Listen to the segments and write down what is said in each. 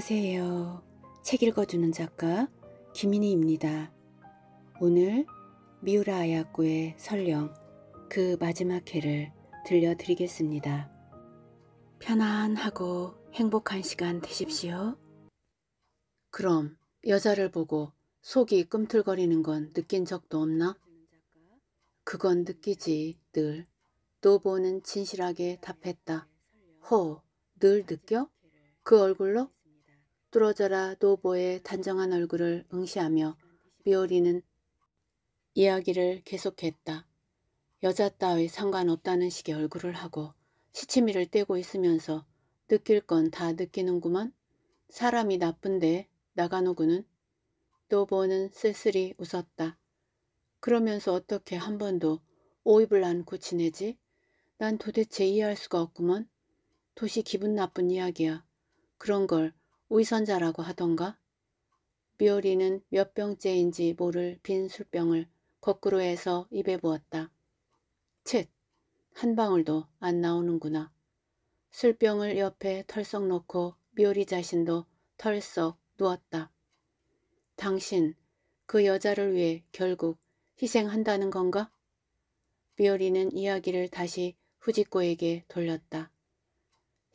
안녕하세요. 책 읽어주는 작가 김인희입니다. 오늘 미우라 아야쿠의 설령 그 마지막 회를 들려드리겠습니다. 편안하고 행복한 시간 되십시오. 그럼 여자를 보고 속이 꿈틀거리는 건 느낀 적도 없나? 그건 느끼지 늘. 노보는 진실하게 답했다. 허, 늘 느껴? 그 얼굴로? 뚫어져라 노보의 단정한 얼굴을 응시하며 미오리는 이야기를 계속했다. 여자 따위 상관없다는 식의 얼굴을 하고 시치미를 떼고 있으면서 느낄 건 다 느끼는구만. 사람이 나쁜데 나가노구는 노보는 쓸쓸히 웃었다. 그러면서 어떻게 한 번도 오입을 안고 지내지? 난 도대체 이해할 수가 없구먼. 도시 기분 나쁜 이야기야. 그런 걸 위선자라고 하던가? 미오리는몇 병째인지 모를 빈 술병을 거꾸로 해서 입에 부었다. 쳇! 한 방울도 안 나오는구나. 술병을 옆에 털썩 놓고 미오리 자신도 털썩 누웠다. 당신, 그 여자를 위해 결국 희생한다는 건가? 미오리는 이야기를 다시 후지코에게 돌렸다.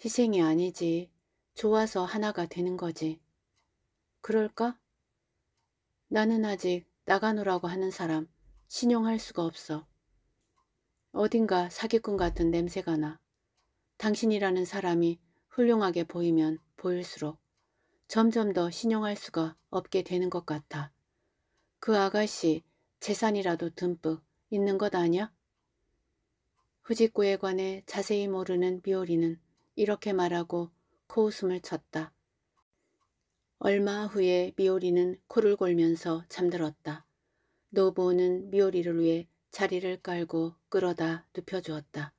희생이 아니지. 좋아서 하나가 되는 거지. 그럴까? 나는 아직 나가노라고 하는 사람 신용할 수가 없어. 어딘가 사기꾼 같은 냄새가 나. 당신이라는 사람이 훌륭하게 보이면 보일수록 점점 더 신용할 수가 없게 되는 것 같아. 그 아가씨 재산이라도 듬뿍 있는 것 아냐? 후지구에 관해 자세히 모르는 비오리는 이렇게 말하고 코웃음을 쳤다. 얼마 후에 미오리는 코를 골면서 잠들었다. 노보는 미오리를 위해 자리를 깔고 끌어다 눕혀주었다.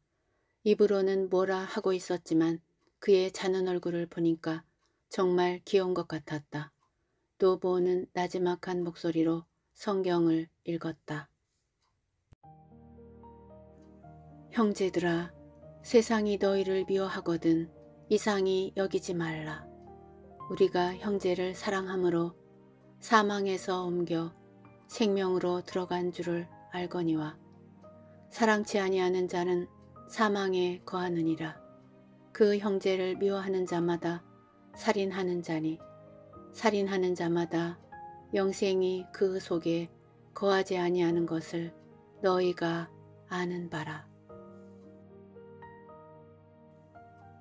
입으로는 뭐라 하고 있었지만 그의 자는 얼굴을 보니까 정말 귀여운 것 같았다. 노보는 나지막한 목소리로 성경을 읽었다. 형제들아 세상이 너희를 미워하거든 이상히 여기지 말라. 우리가 형제를 사랑함으로 사망에서 옮겨 생명으로 들어간 줄을 알거니와 사랑치 아니하는 자는 사망에 거하느니라. 그 형제를 미워하는 자마다 살인하는 자니 살인하는 자마다 영생이 그 속에 거하지 아니하는 것을 너희가 아는 바라.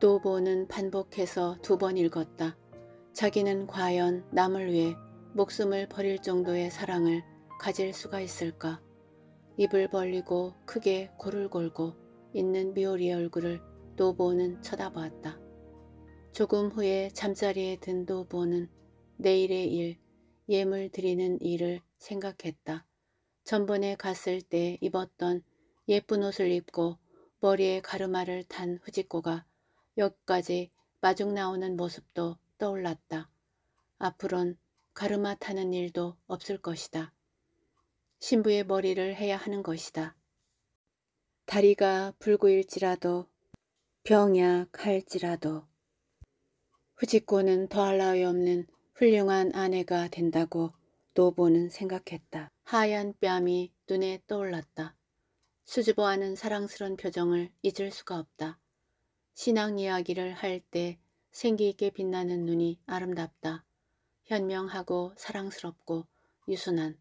노보는 반복해서 두 번 읽었다. 자기는 과연 남을 위해 목숨을 버릴 정도의 사랑을 가질 수가 있을까? 입을 벌리고 크게 고를 골고 있는 미오리의 얼굴을 노보는 쳐다보았다. 조금 후에 잠자리에 든 노보는 내일의 일, 예물 드리는 일을 생각했다. 전번에 갔을 때 입었던 예쁜 옷을 입고 머리에 가르마를 탄 후지코가 여기까지 마중 나오는 모습도 떠올랐다. 앞으론 가르마 타는 일도 없을 것이다. 신부의 머리를 해야 하는 것이다. 다리가 불구일지라도 병약할지라도 후지코는 더할 나위 없는 훌륭한 아내가 된다고 노보는 생각했다. 하얀 뺨이 눈에 떠올랐다. 수줍어하는 사랑스런 표정을 잊을 수가 없다. 신앙 이야기를 할 때 생기있게 빛나는 눈이 아름답다. 현명하고 사랑스럽고 유순한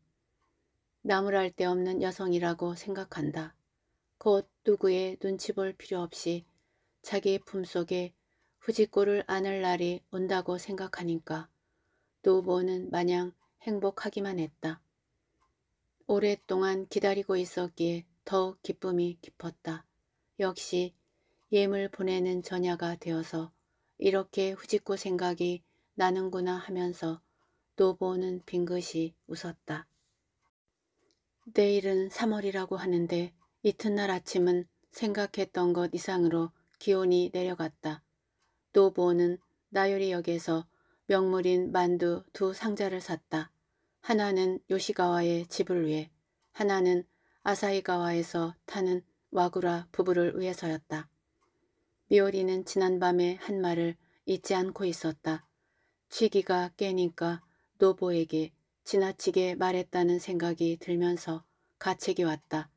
나무랄 데 없는 여성이라고 생각한다. 곧 누구의 눈치 볼 필요 없이 자기 품속에 후지골을 안을 날이 온다고 생각하니까 노보는 마냥 행복하기만 했다. 오랫동안 기다리고 있었기에 더 기쁨이 깊었다. 역시 예물 보내는 전야가 되어서 이렇게 후짓고 생각이 나는구나 하면서 노보는 빙긋이 웃었다. 내일은 3월이라고 하는데 이튿날 아침은 생각했던 것 이상으로 기온이 내려갔다. 노보는 나유리역에서 명물인 만두 두 상자를 샀다. 하나는 요시가와의 집을 위해, 하나는 아사이가와에서 타는 와구라 부부를 위해서였다. 미오리는 지난밤에 한 말을 잊지 않고 있었다. 취기가 깨니까 노보에게 지나치게 말했다는 생각이 들면서 가책이 왔다.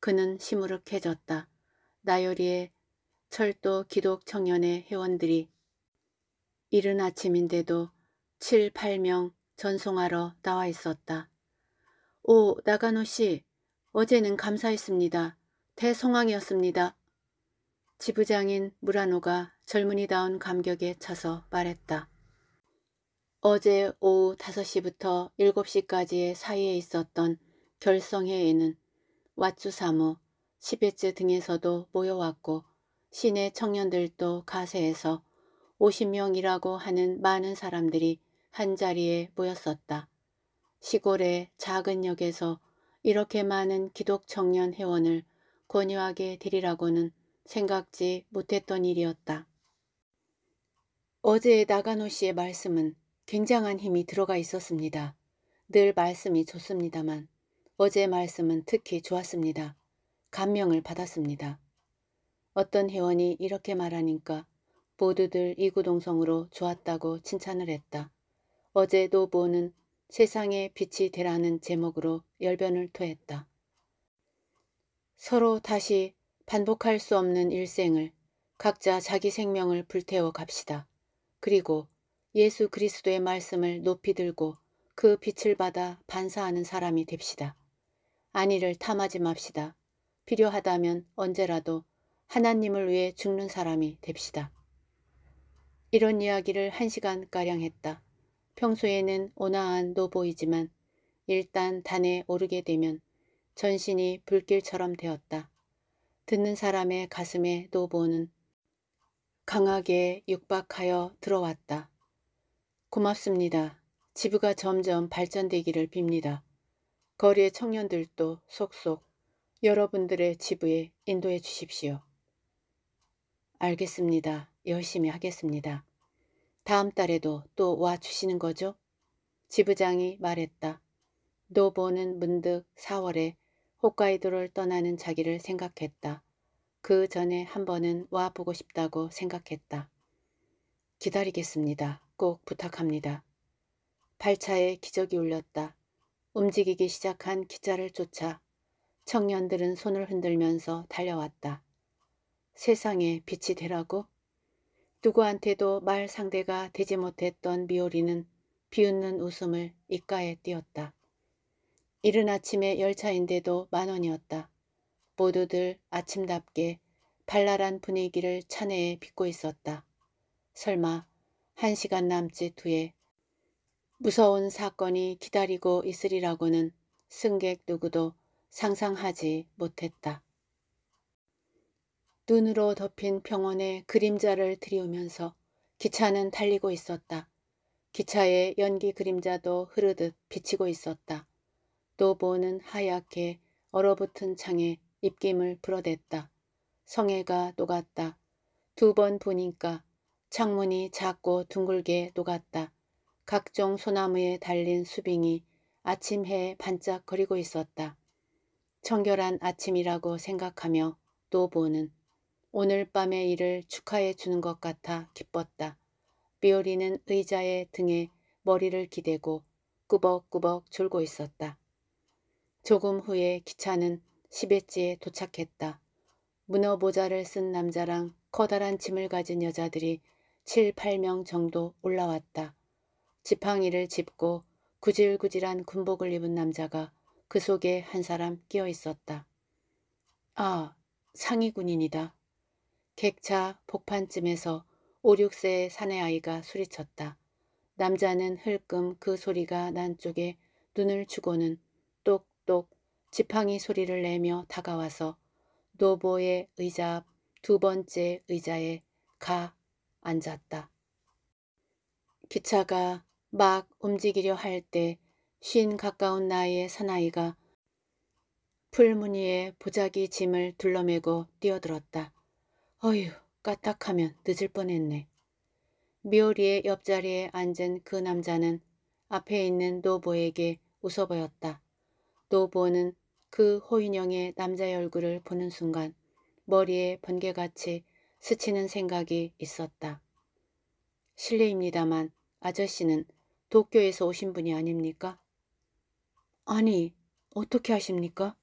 그는 시무룩해졌다. 나열이의 철도 기독 청년의 회원들이 이른 아침인데도 7, 8명 전송하러 나와 있었다. 오, 나가노 씨, 어제는 감사했습니다. 대성황이었습니다. 지부장인 무라노가 젊은이다운 감격에 차서 말했다. 어제 오후 5시부터 7시까지의 사이에 있었던 결성회에는왓츠사무 시베츠 등에서도 모여왔고 시내 청년들도 가세해서 50명이라고 하는 많은 사람들이 한자리에 모였었다. 시골의 작은 역에서 이렇게 많은 기독 청년 회원을 권유하게 되리라고는 생각지 못했던 일이었다. 어제의 나가노 씨의 말씀은 굉장한 힘이 들어가 있었습니다. 늘 말씀이 좋습니다만 어제 말씀은 특히 좋았습니다. 감명을 받았습니다. 어떤 회원이 이렇게 말하니까 모두들 이구동성으로 좋았다고 칭찬을 했다. 어제 노보는 세상에 빛이 되라는 제목으로 열변을 토했다. 서로 다시 반복할 수 없는 일생을 각자 자기 생명을 불태워 갑시다. 그리고 예수 그리스도의 말씀을 높이 들고 그 빛을 받아 반사하는 사람이 됩시다. 안위를 탐하지 맙시다. 필요하다면 언제라도 하나님을 위해 죽는 사람이 됩시다. 이런 이야기를 한 시간가량 했다. 평소에는 온화한 노보이지만 일단 단에 오르게 되면 전신이 불길처럼 되었다. 듣는 사람의 가슴에 노보는 강하게 육박하여 들어왔다. 고맙습니다. 지부가 점점 발전되기를 빕니다. 거리의 청년들도 속속 여러분들의 지부에 인도해 주십시오. 알겠습니다. 열심히 하겠습니다. 다음 달에도 또 와 주시는 거죠? 지부장이 말했다. 노보는 문득 4월에 홋카이도를 떠나는 자기를 생각했다. 그 전에 한 번은 와 보고 싶다고 생각했다. 기다리겠습니다. 꼭 부탁합니다. 발차에 기적이 울렸다. 움직이기 시작한 기자를 쫓아 청년들은 손을 흔들면서 달려왔다. 세상에 빛이 되라고? 누구한테도 말 상대가 되지 못했던 미오리는 비웃는 웃음을 입가에 띄었다. 이른 아침에 열차인데도 만원이었다. 모두들 아침답게 발랄한 분위기를 차내에 빚고 있었다. 설마 한 시간 남짓 후에 무서운 사건이 기다리고 있으리라고는 승객 누구도 상상하지 못했다. 눈으로 덮인 병원의 그림자를 들이우면서 기차는 달리고 있었다. 기차의 연기 그림자도 흐르듯 비치고 있었다. 노보는 하얗게 얼어붙은 창에 입김을 불어댔다. 성애가 녹았다. 두 번 보니까 창문이 작고 둥글게 녹았다. 각종 소나무에 달린 수빙이 아침해에 반짝거리고 있었다. 청결한 아침이라고 생각하며 노보는 오늘 밤의 일을 축하해 주는 것 같아 기뻤다. 비오리는 의자의 등에 머리를 기대고 꾸벅꾸벅 졸고 있었다. 조금 후에 기차는 시베지에 도착했다. 문어 모자를 쓴 남자랑 커다란 짐을 가진 여자들이 7, 8명 정도 올라왔다. 지팡이를 짚고 구질구질한 군복을 입은 남자가 그 속에 한 사람 끼어 있었다. 아, 상위 군인이다. 객차 복판쯤에서 5, 6세의 사내아이가 소리쳤다. 남자는 흘끔 그 소리가 난 쪽에 눈을 주고는 똑똑 지팡이 소리를 내며 다가와서 노보의 의자 앞 두 번째 의자에 가 앉았다. 기차가 막 움직이려 할 때 쉰 가까운 나이의 사나이가 풀무늬의 보자기 짐을 둘러매고 뛰어들었다. 어휴 까딱하면 늦을 뻔했네. 미오리의 옆자리에 앉은 그 남자는 앞에 있는 노보에게 웃어 보였다. 노보는 그 호인영의 남자의 얼굴을 보는 순간 머리에 번개같이 스치는 생각이 있었다. 실례입니다만 아저씨는 도쿄에서 오신 분이 아닙니까? 아니, 어떻게 하십니까?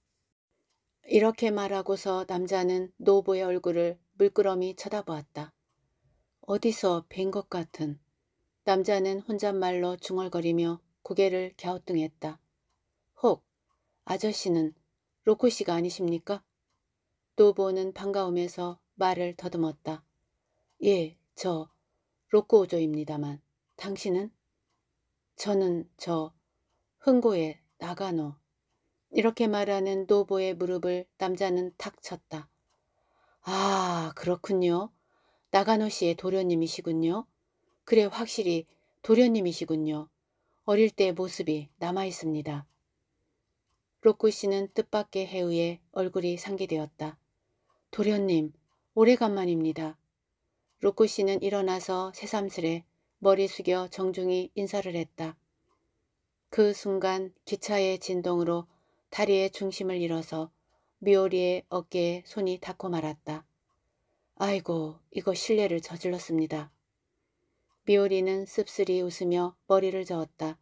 이렇게 말하고서 남자는 노보의 얼굴을 물끄러미 쳐다보았다. 어디서 뵌 것 같은. 남자는 혼잣말로 중얼거리며 고개를 갸우뚱했다. 아저씨는 로코 씨가 아니십니까? 노보는 반가움에서 말을 더듬었다. 예, 저 로코 오조입니다만 당신은? 저는 저 흥고의 나가노. 이렇게 말하는 노보의 무릎을 남자는 탁 쳤다. 아, 그렇군요. 나가노 씨의 도련님이시군요. 그래, 확실히 도련님이시군요. 어릴 때 모습이 남아있습니다. 로쿠 씨는 뜻밖의 해우에 얼굴이 상기되었다. 도련님, 오래간만입니다. 로쿠 씨는 일어나서 새삼스레 머리 숙여 정중히 인사를 했다. 그 순간 기차의 진동으로 다리의 중심을 잃어서 미오리의 어깨에 손이 닿고 말았다. 아이고, 이거 실례를 저질렀습니다. 미오리는 씁쓸히 웃으며 머리를 저었다.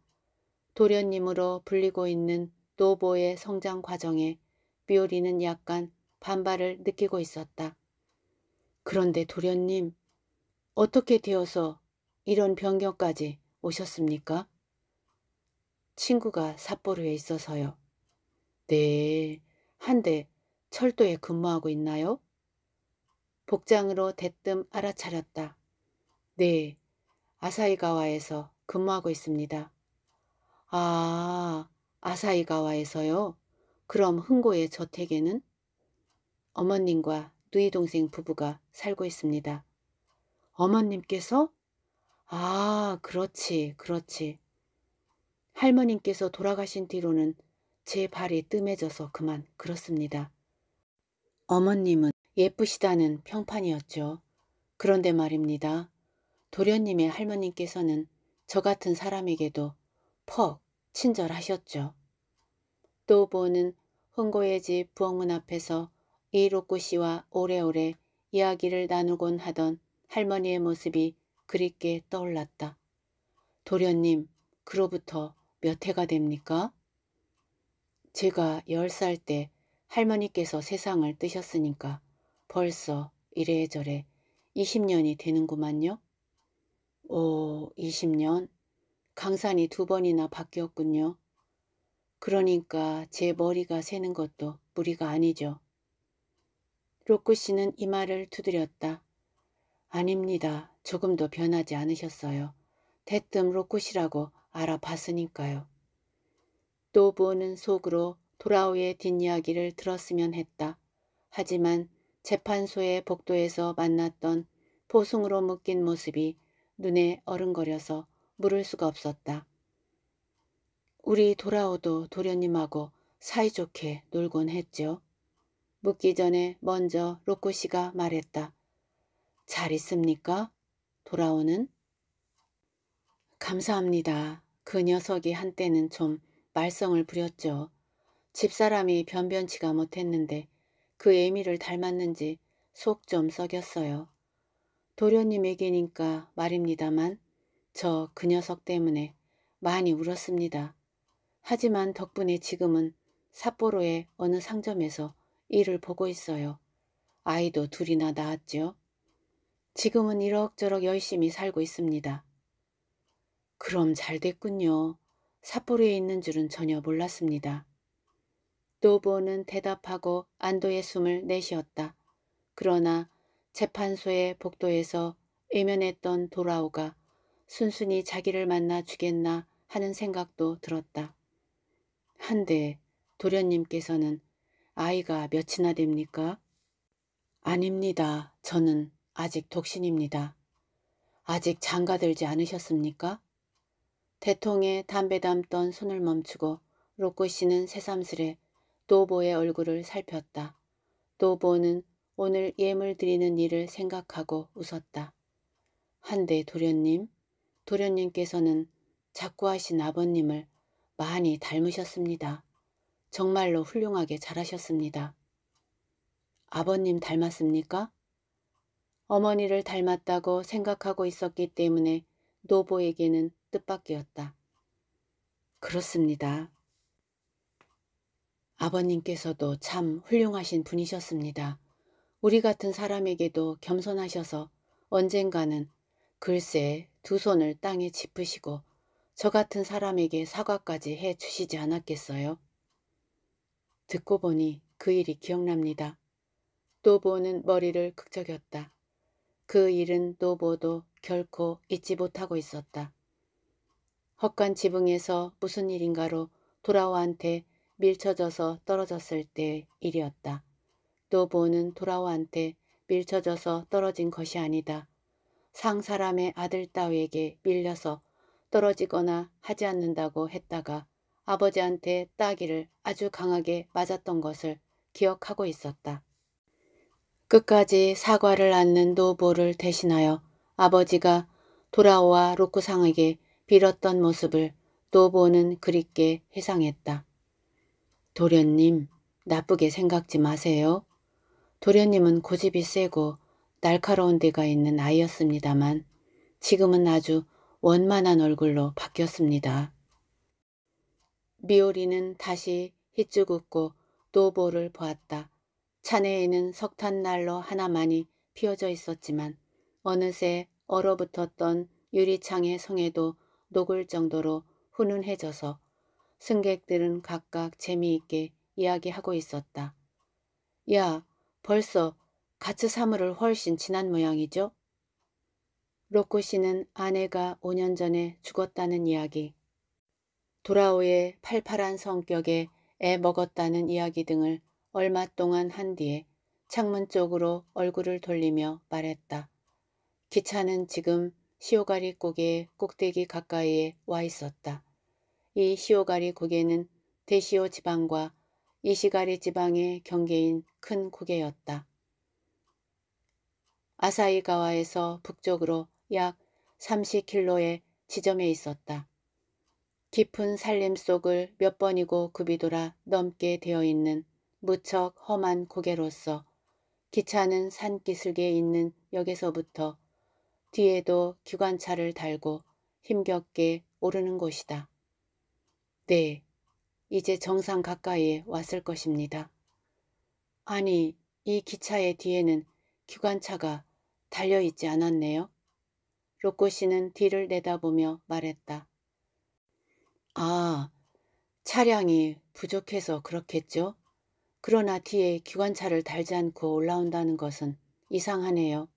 도련님으로 불리고 있는 노보의 성장 과정에 삐오리는 약간 반발을 느끼고 있었다. 그런데 도련님, 어떻게 되어서 이런 변경까지 오셨습니까? 친구가 삿포로에 있어서요. 네, 한데 철도에 근무하고 있나요? 복장으로 대뜸 알아차렸다. 네, 아사이가와에서 근무하고 있습니다. 아, 아사이가와에서요. 그럼 흥고의 저택에는? 어머님과 누이 동생 부부가 살고 있습니다. 어머님께서? 아, 그렇지, 그렇지. 할머님께서 돌아가신 뒤로는 제 발이 뜸해져서 그만 그렇습니다. 어머님은 예쁘시다는 평판이었죠. 그런데 말입니다. 도련님의 할머님께서는 저 같은 사람에게도 퍽 친절하셨죠. 또 보는 흥고의 집 부엌문 앞에서 이 로꼬 씨와 오래오래 이야기를 나누곤 하던 할머니의 모습이 그립게 떠올랐다. 도련님, 그로부터 몇 해가 됩니까? 제가 열 살 때 할머니께서 세상을 뜨셨으니까 벌써 이래저래 20년이 되는구만요. 오, 20년? 강산이 두 번이나 바뀌었군요. 그러니까 제 머리가 새는 것도 무리가 아니죠. 로쿠 씨는 이 말을 두드렸다. 아닙니다. 조금도 변하지 않으셨어요. 대뜸 로쿠 씨라고 알아봤으니까요. 노 부는 속으로 도라오의 뒷이야기를 들었으면 했다. 하지만 재판소의 복도에서 만났던 보숭으로 묶인 모습이 눈에 어른거려서 물을 수가 없었다. 우리 돌아오도 도련님하고 사이좋게 놀곤 했죠. 묻기 전에 먼저 로코 씨가 말했다. 잘 있습니까? 돌아오는? 감사합니다. 그 녀석이 한때는 좀 말썽을 부렸죠. 집사람이 변변치가 못했는데 그 애미를 닮았는지 속 좀 썩였어요. 도련님 에게니까 말입니다만 저 그 녀석 때문에 많이 울었습니다. 하지만 덕분에 지금은 삿포로의 어느 상점에서 일을 보고 있어요. 아이도 둘이나 낳았죠. 지금은 이럭저럭 열심히 살고 있습니다. 그럼 잘 됐군요. 삿포로에 있는 줄은 전혀 몰랐습니다. 노보는 부 대답하고 안도의 숨을 내쉬었다. 그러나 재판소의 복도에서 외면했던 도라오가 순순히 자기를 만나 주겠나 하는 생각도 들었다. 한데 도련님께서는 아이가 몇이나 됩니까? 아닙니다. 저는 아직 독신입니다. 아직 장가들지 않으셨습니까? 대통에 담배 담던 손을 멈추고 로꼬 씨는 새삼스레 노보의 얼굴을 살폈다. 노보는 오늘 예물 드리는 일을 생각하고 웃었다. 한데 도련님, 도련님께서는 자꾸 하신 아버님을 많이 닮으셨습니다. 정말로 훌륭하게 잘하셨습니다. 아버님 닮았습니까? 어머니를 닮았다고 생각하고 있었기 때문에 노보에게는 뜻밖이었다. 그렇습니다. 아버님께서도 참 훌륭하신 분이셨습니다. 우리 같은 사람에게도 겸손하셔서 언젠가는 글쎄 두 손을 땅에 짚으시고 저 같은 사람에게 사과까지 해 주시지 않았겠어요? 듣고 보니 그 일이 기억납니다. 노보는 머리를 극적였다. 그 일은 노보도 결코 잊지 못하고 있었다. 헛간 지붕에서 무슨 일인가로 도라오한테 밀쳐져서 떨어졌을 때 일이었다. 노보는 도라오한테 밀쳐져서 떨어진 것이 아니다. 상 사람의 아들 따위에게 밀려서 떨어지거나 하지 않는다고 했다가 아버지한테 따기를 아주 강하게 맞았던 것을 기억하고 있었다. 끝까지 사과를 않는 노보를 대신하여 아버지가 돌아오와 로크상에게 빌었던 모습을 노보는 그립게 회상했다. 도련님, 나쁘게 생각지 마세요. 도련님은 고집이 세고 날카로운 데가 있는 아이였습니다만 지금은 아주 원만한 얼굴로 바뀌었습니다. 미오리는 다시 히쭉 웃고 노보를 보았다. 차내에는 석탄난로 하나만이 피어져 있었지만 어느새 얼어붙었던 유리창의 성에도 녹을 정도로 훈훈해져서 승객들은 각각 재미있게 이야기하고 있었다. 야, 벌써 가츠 사물을 훨씬 지난 모양이죠? 로코 씨는 아내가 5년 전에 죽었다는 이야기, 도라오의 팔팔한 성격에 애 먹었다는 이야기 등을 얼마 동안 한 뒤에 창문 쪽으로 얼굴을 돌리며 말했다. 기차는 지금 시오가리 고개의 꼭대기 가까이에 와 있었다. 이 시오가리 고개는 대시오 지방과 이시가리 지방의 경계인 큰 고개였다. 아사이가와에서 북쪽으로 약 30킬로의 지점에 있었다. 깊은 산림 속을 몇 번이고 굽이 돌아 넘게 되어 있는 무척 험한 고개로서 기차는 산기슭에 있는 역에서부터 뒤에도 기관차를 달고 힘겹게 오르는 곳이다. 네, 이제 정상 가까이에 왔을 것입니다. 아니, 이 기차의 뒤에는 기관차가 달려있지 않았네요. 로꼬 씨는 뒤를 내다보며 말했다. 아, 차량이 부족해서 그렇겠죠? 그러나 뒤에 기관차를 달지 않고 올라온다는 것은 이상하네요.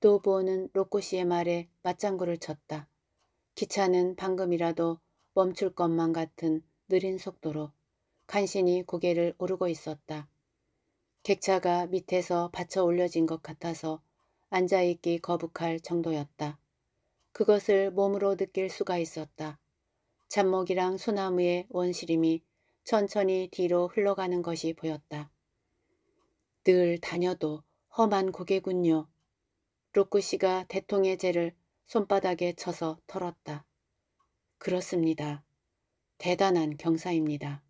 노보는 로꼬 씨의 말에 맞장구를 쳤다. 기차는 방금이라도 멈출 것만 같은 느린 속도로 간신히 고개를 오르고 있었다. 객차가 밑에서 받쳐 올려진 것 같아서 앉아있기 거북할 정도였다. 그것을 몸으로 느낄 수가 있었다. 잡목이랑 소나무의 원시림이 천천히 뒤로 흘러가는 것이 보였다. 늘 다녀도 험한 고개군요. 루쿠 씨가 대통의 재를 손바닥에 쳐서 털었다. 그렇습니다. 대단한 경사입니다.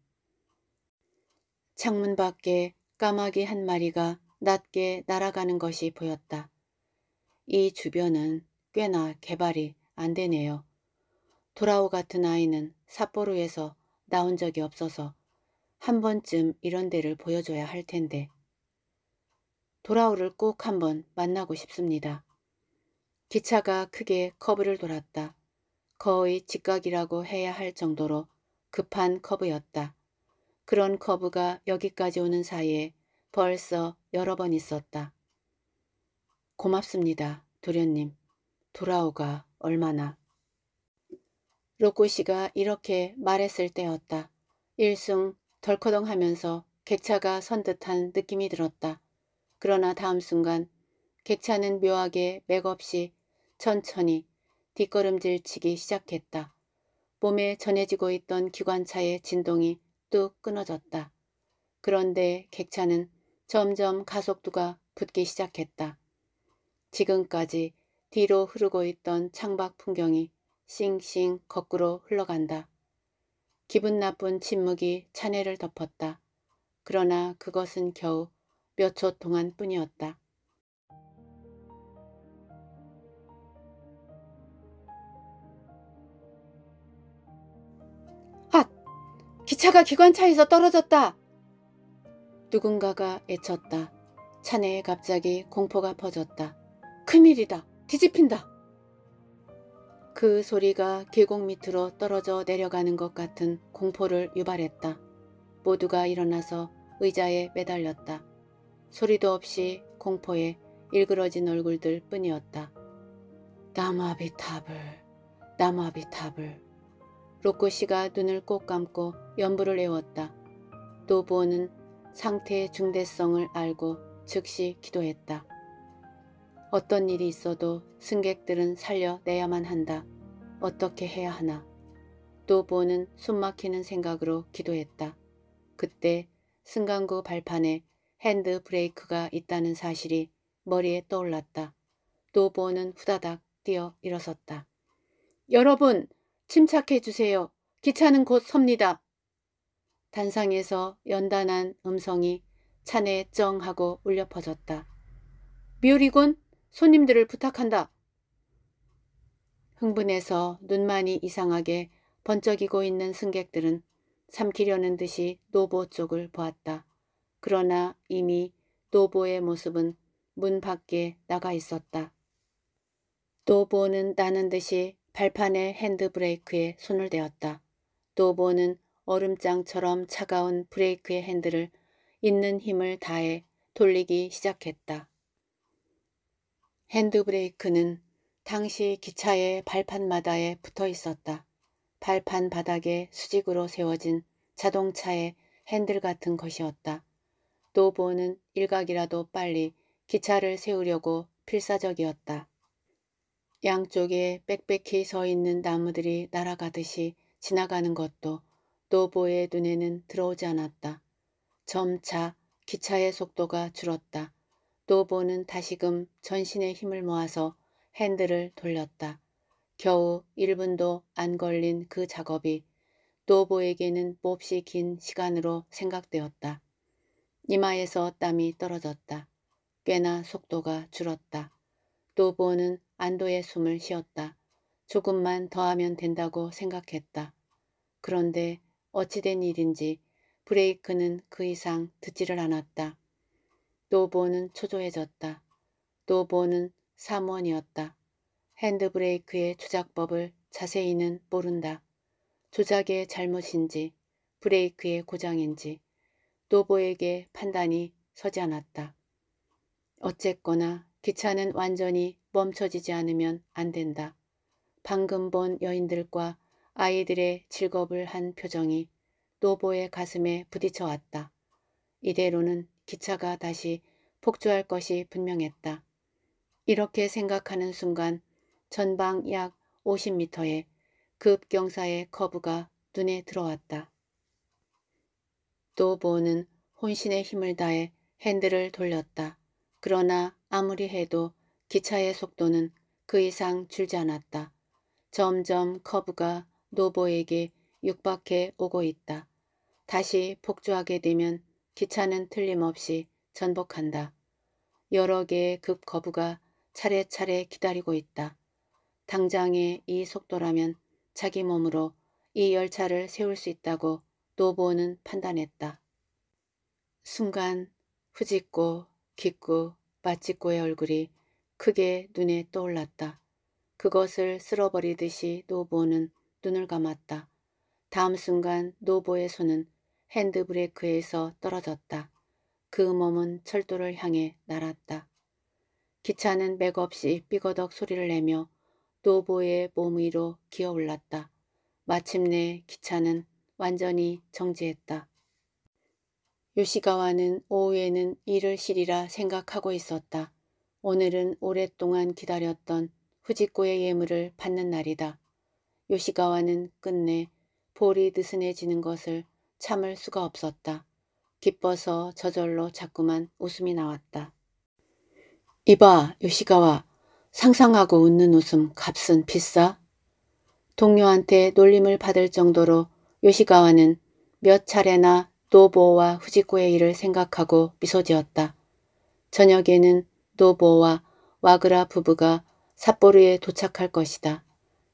창문 밖에 까마귀 한 마리가 낮게 날아가는 것이 보였다. 이 주변은 꽤나 개발이 안 되네요. 도라오 같은 아이는 삿포로에서 나온 적이 없어서 한 번쯤 이런 데를 보여줘야 할 텐데. 도라오를 꼭 한번 만나고 싶습니다. 기차가 크게 커브를 돌았다. 거의 직각이라고 해야 할 정도로 급한 커브였다. 그런 커브가 여기까지 오는 사이에 벌써 여러 번 있었다. 고맙습니다. 도련님. 돌아오가 얼마나. 로꼬씨가 이렇게 말했을 때였다. 일승 덜커덩하면서 객차가 선 듯한 느낌이 들었다. 그러나 다음 순간 객차는 묘하게 맥없이 천천히 뒷걸음질 치기 시작했다. 몸에 전해지고 있던 기관차의 진동이 뚝 끊어졌다. 그런데 객차는 점점 가속도가 붙기 시작했다. 지금까지 뒤로 흐르고 있던 창밖 풍경이 싱싱 거꾸로 흘러간다. 기분 나쁜 침묵이 차내를 덮었다. 그러나 그것은 겨우 몇 초 동안 뿐이었다. 핫! 기차가 기관차에서 떨어졌다! 누군가가 애쳤다. 차내에 갑자기 공포가 퍼졌다. 큰일이다. 뒤집힌다. 그 소리가 계곡 밑으로 떨어져 내려가는 것 같은 공포를 유발했다. 모두가 일어나서 의자에 매달렸다. 소리도 없이 공포에 일그러진 얼굴들 뿐이었다. 나마비탑을, 나마비탑을. 로코 씨가 눈을 꼭 감고 연부를 외웠다. 노보는 상태의 중대성을 알고 즉시 기도했다. 어떤 일이 있어도 승객들은 살려내야만 한다. 어떻게 해야 하나. 또 보는 숨막히는 생각으로 기도했다. 그때 승강구 발판에 핸드 브레이크가 있다는 사실이 머리에 떠올랐다. 또 보는 후다닥 뛰어 일어섰다. 여러분 침착해 주세요. 기차는 곧 섭니다. 단상에서 연단한 음성이 차내 쩡하고 울려 퍼졌다. 뮤리군 손님들을 부탁한다. 흥분해서 눈만이 이상하게 번쩍이고 있는 승객들은 삼키려는 듯이 노보 쪽을 보았다. 그러나 이미 노보의 모습은 문 밖에 나가 있었다. 노보는 나는 듯이 발판의 핸드브레이크에 손을 대었다. 노보는 얼음장처럼 차가운 브레이크의 핸들을 있는 힘을 다해 돌리기 시작했다. 핸드브레이크는 당시 기차의 발판마다에 붙어 있었다. 발판 바닥에 수직으로 세워진 자동차의 핸들 같은 것이었다. 노보는 일각이라도 빨리 기차를 세우려고 필사적이었다. 양쪽에 빽빽히 서 있는 나무들이 날아가듯이 지나가는 것도 노보의 눈에는 들어오지 않았다. 점차 기차의 속도가 줄었다. 노보는 다시금 전신의 힘을 모아서 핸들을 돌렸다. 겨우 1분도 안 걸린 그 작업이 노보에게는 몹시 긴 시간으로 생각되었다. 이마에서 땀이 떨어졌다. 꽤나 속도가 줄었다. 노보는 안도의 숨을 쉬었다. 조금만 더 하면 된다고 생각했다. 그런데 어찌된 일인지 브레이크는 그 이상 듣지를 않았다. 노보는 초조해졌다. 노보는 사무원이었다. 핸드브레이크의 조작법을 자세히는 모른다. 조작의 잘못인지 브레이크의 고장인지 노보에게 판단이 서지 않았다. 어쨌거나 기차는 완전히 멈춰지지 않으면 안 된다. 방금 본 여인들과 아이들의 즐겁을 한 표정이 노보의 가슴에 부딪혀왔다. 이대로는 기차가 다시 폭주할 것이 분명했다. 이렇게 생각하는 순간 전방 약 50m의 급경사의 커브가 눈에 들어왔다. 또보는 혼신의 힘을 다해 핸들을 돌렸다. 그러나 아무리 해도 기차의 속도는 그 이상 줄지 않았다. 점점 커브가 노보에게 육박해 오고 있다. 다시 폭주하게 되면 기차는 틀림없이 전복한다. 여러 개의 급 거부가 차례차례 기다리고 있다. 당장의 이 속도라면 자기 몸으로 이 열차를 세울 수 있다고 노보는 판단했다. 순간 후짓고 깊고 마치고의 얼굴이 크게 눈에 떠올랐다. 그것을 쓸어버리듯이 노보는 눈을 감았다. 다음 순간 노보의 손은 핸드브레이크에서 떨어졌다. 그 몸은 철도를 향해 날았다. 기차는 맥없이 삐거덕 소리를 내며 노보의 몸 위로 기어올랐다. 마침내 기차는 완전히 정지했다. 요시가와는 오후에는 일을 시리라 생각하고 있었다. 오늘은 오랫동안 기다렸던 후지코의 예물을 받는 날이다. 요시가와는 끝내 볼이 느슨해지는 것을 참을 수가 없었다. 기뻐서 저절로 자꾸만 웃음이 나왔다. 이봐 요시가와 상상하고 웃는 웃음 값은 비싸? 동료한테 놀림을 받을 정도로 요시가와는 몇 차례나 노보와 후지코의 일을 생각하고 미소 지었다. 저녁에는 노보와 와그라 부부가 삿포로에 도착할 것이다.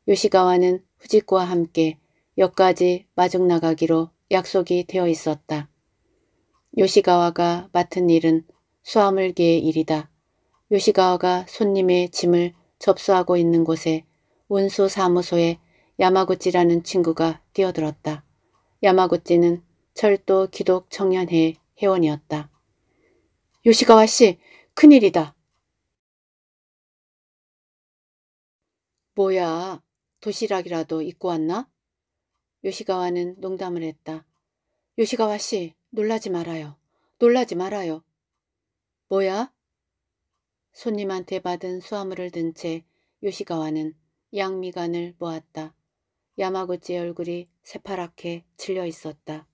요시가와는 후지코와 함께 역까지 마중 나가기로 약속이 되어 있었다. 요시가와가 맡은 일은 수화물계의 일이다. 요시가와가 손님의 짐을 접수하고 있는 곳에 운수 사무소에 야마구찌라는 친구가 뛰어들었다. 야마구찌는 철도 기독 청년회 회원이었다. 요시가와 씨, 큰일이다. 뭐야, 도시락이라도 입고 왔나? 요시가와는 농담을 했다. 요시가와 씨, 놀라지 말아요. 놀라지 말아요. 뭐야? 손님한테 받은 수화물을 든 채 요시가와는 양미간을 모았다. 야마구찌의 얼굴이 새파랗게 질려 있었다.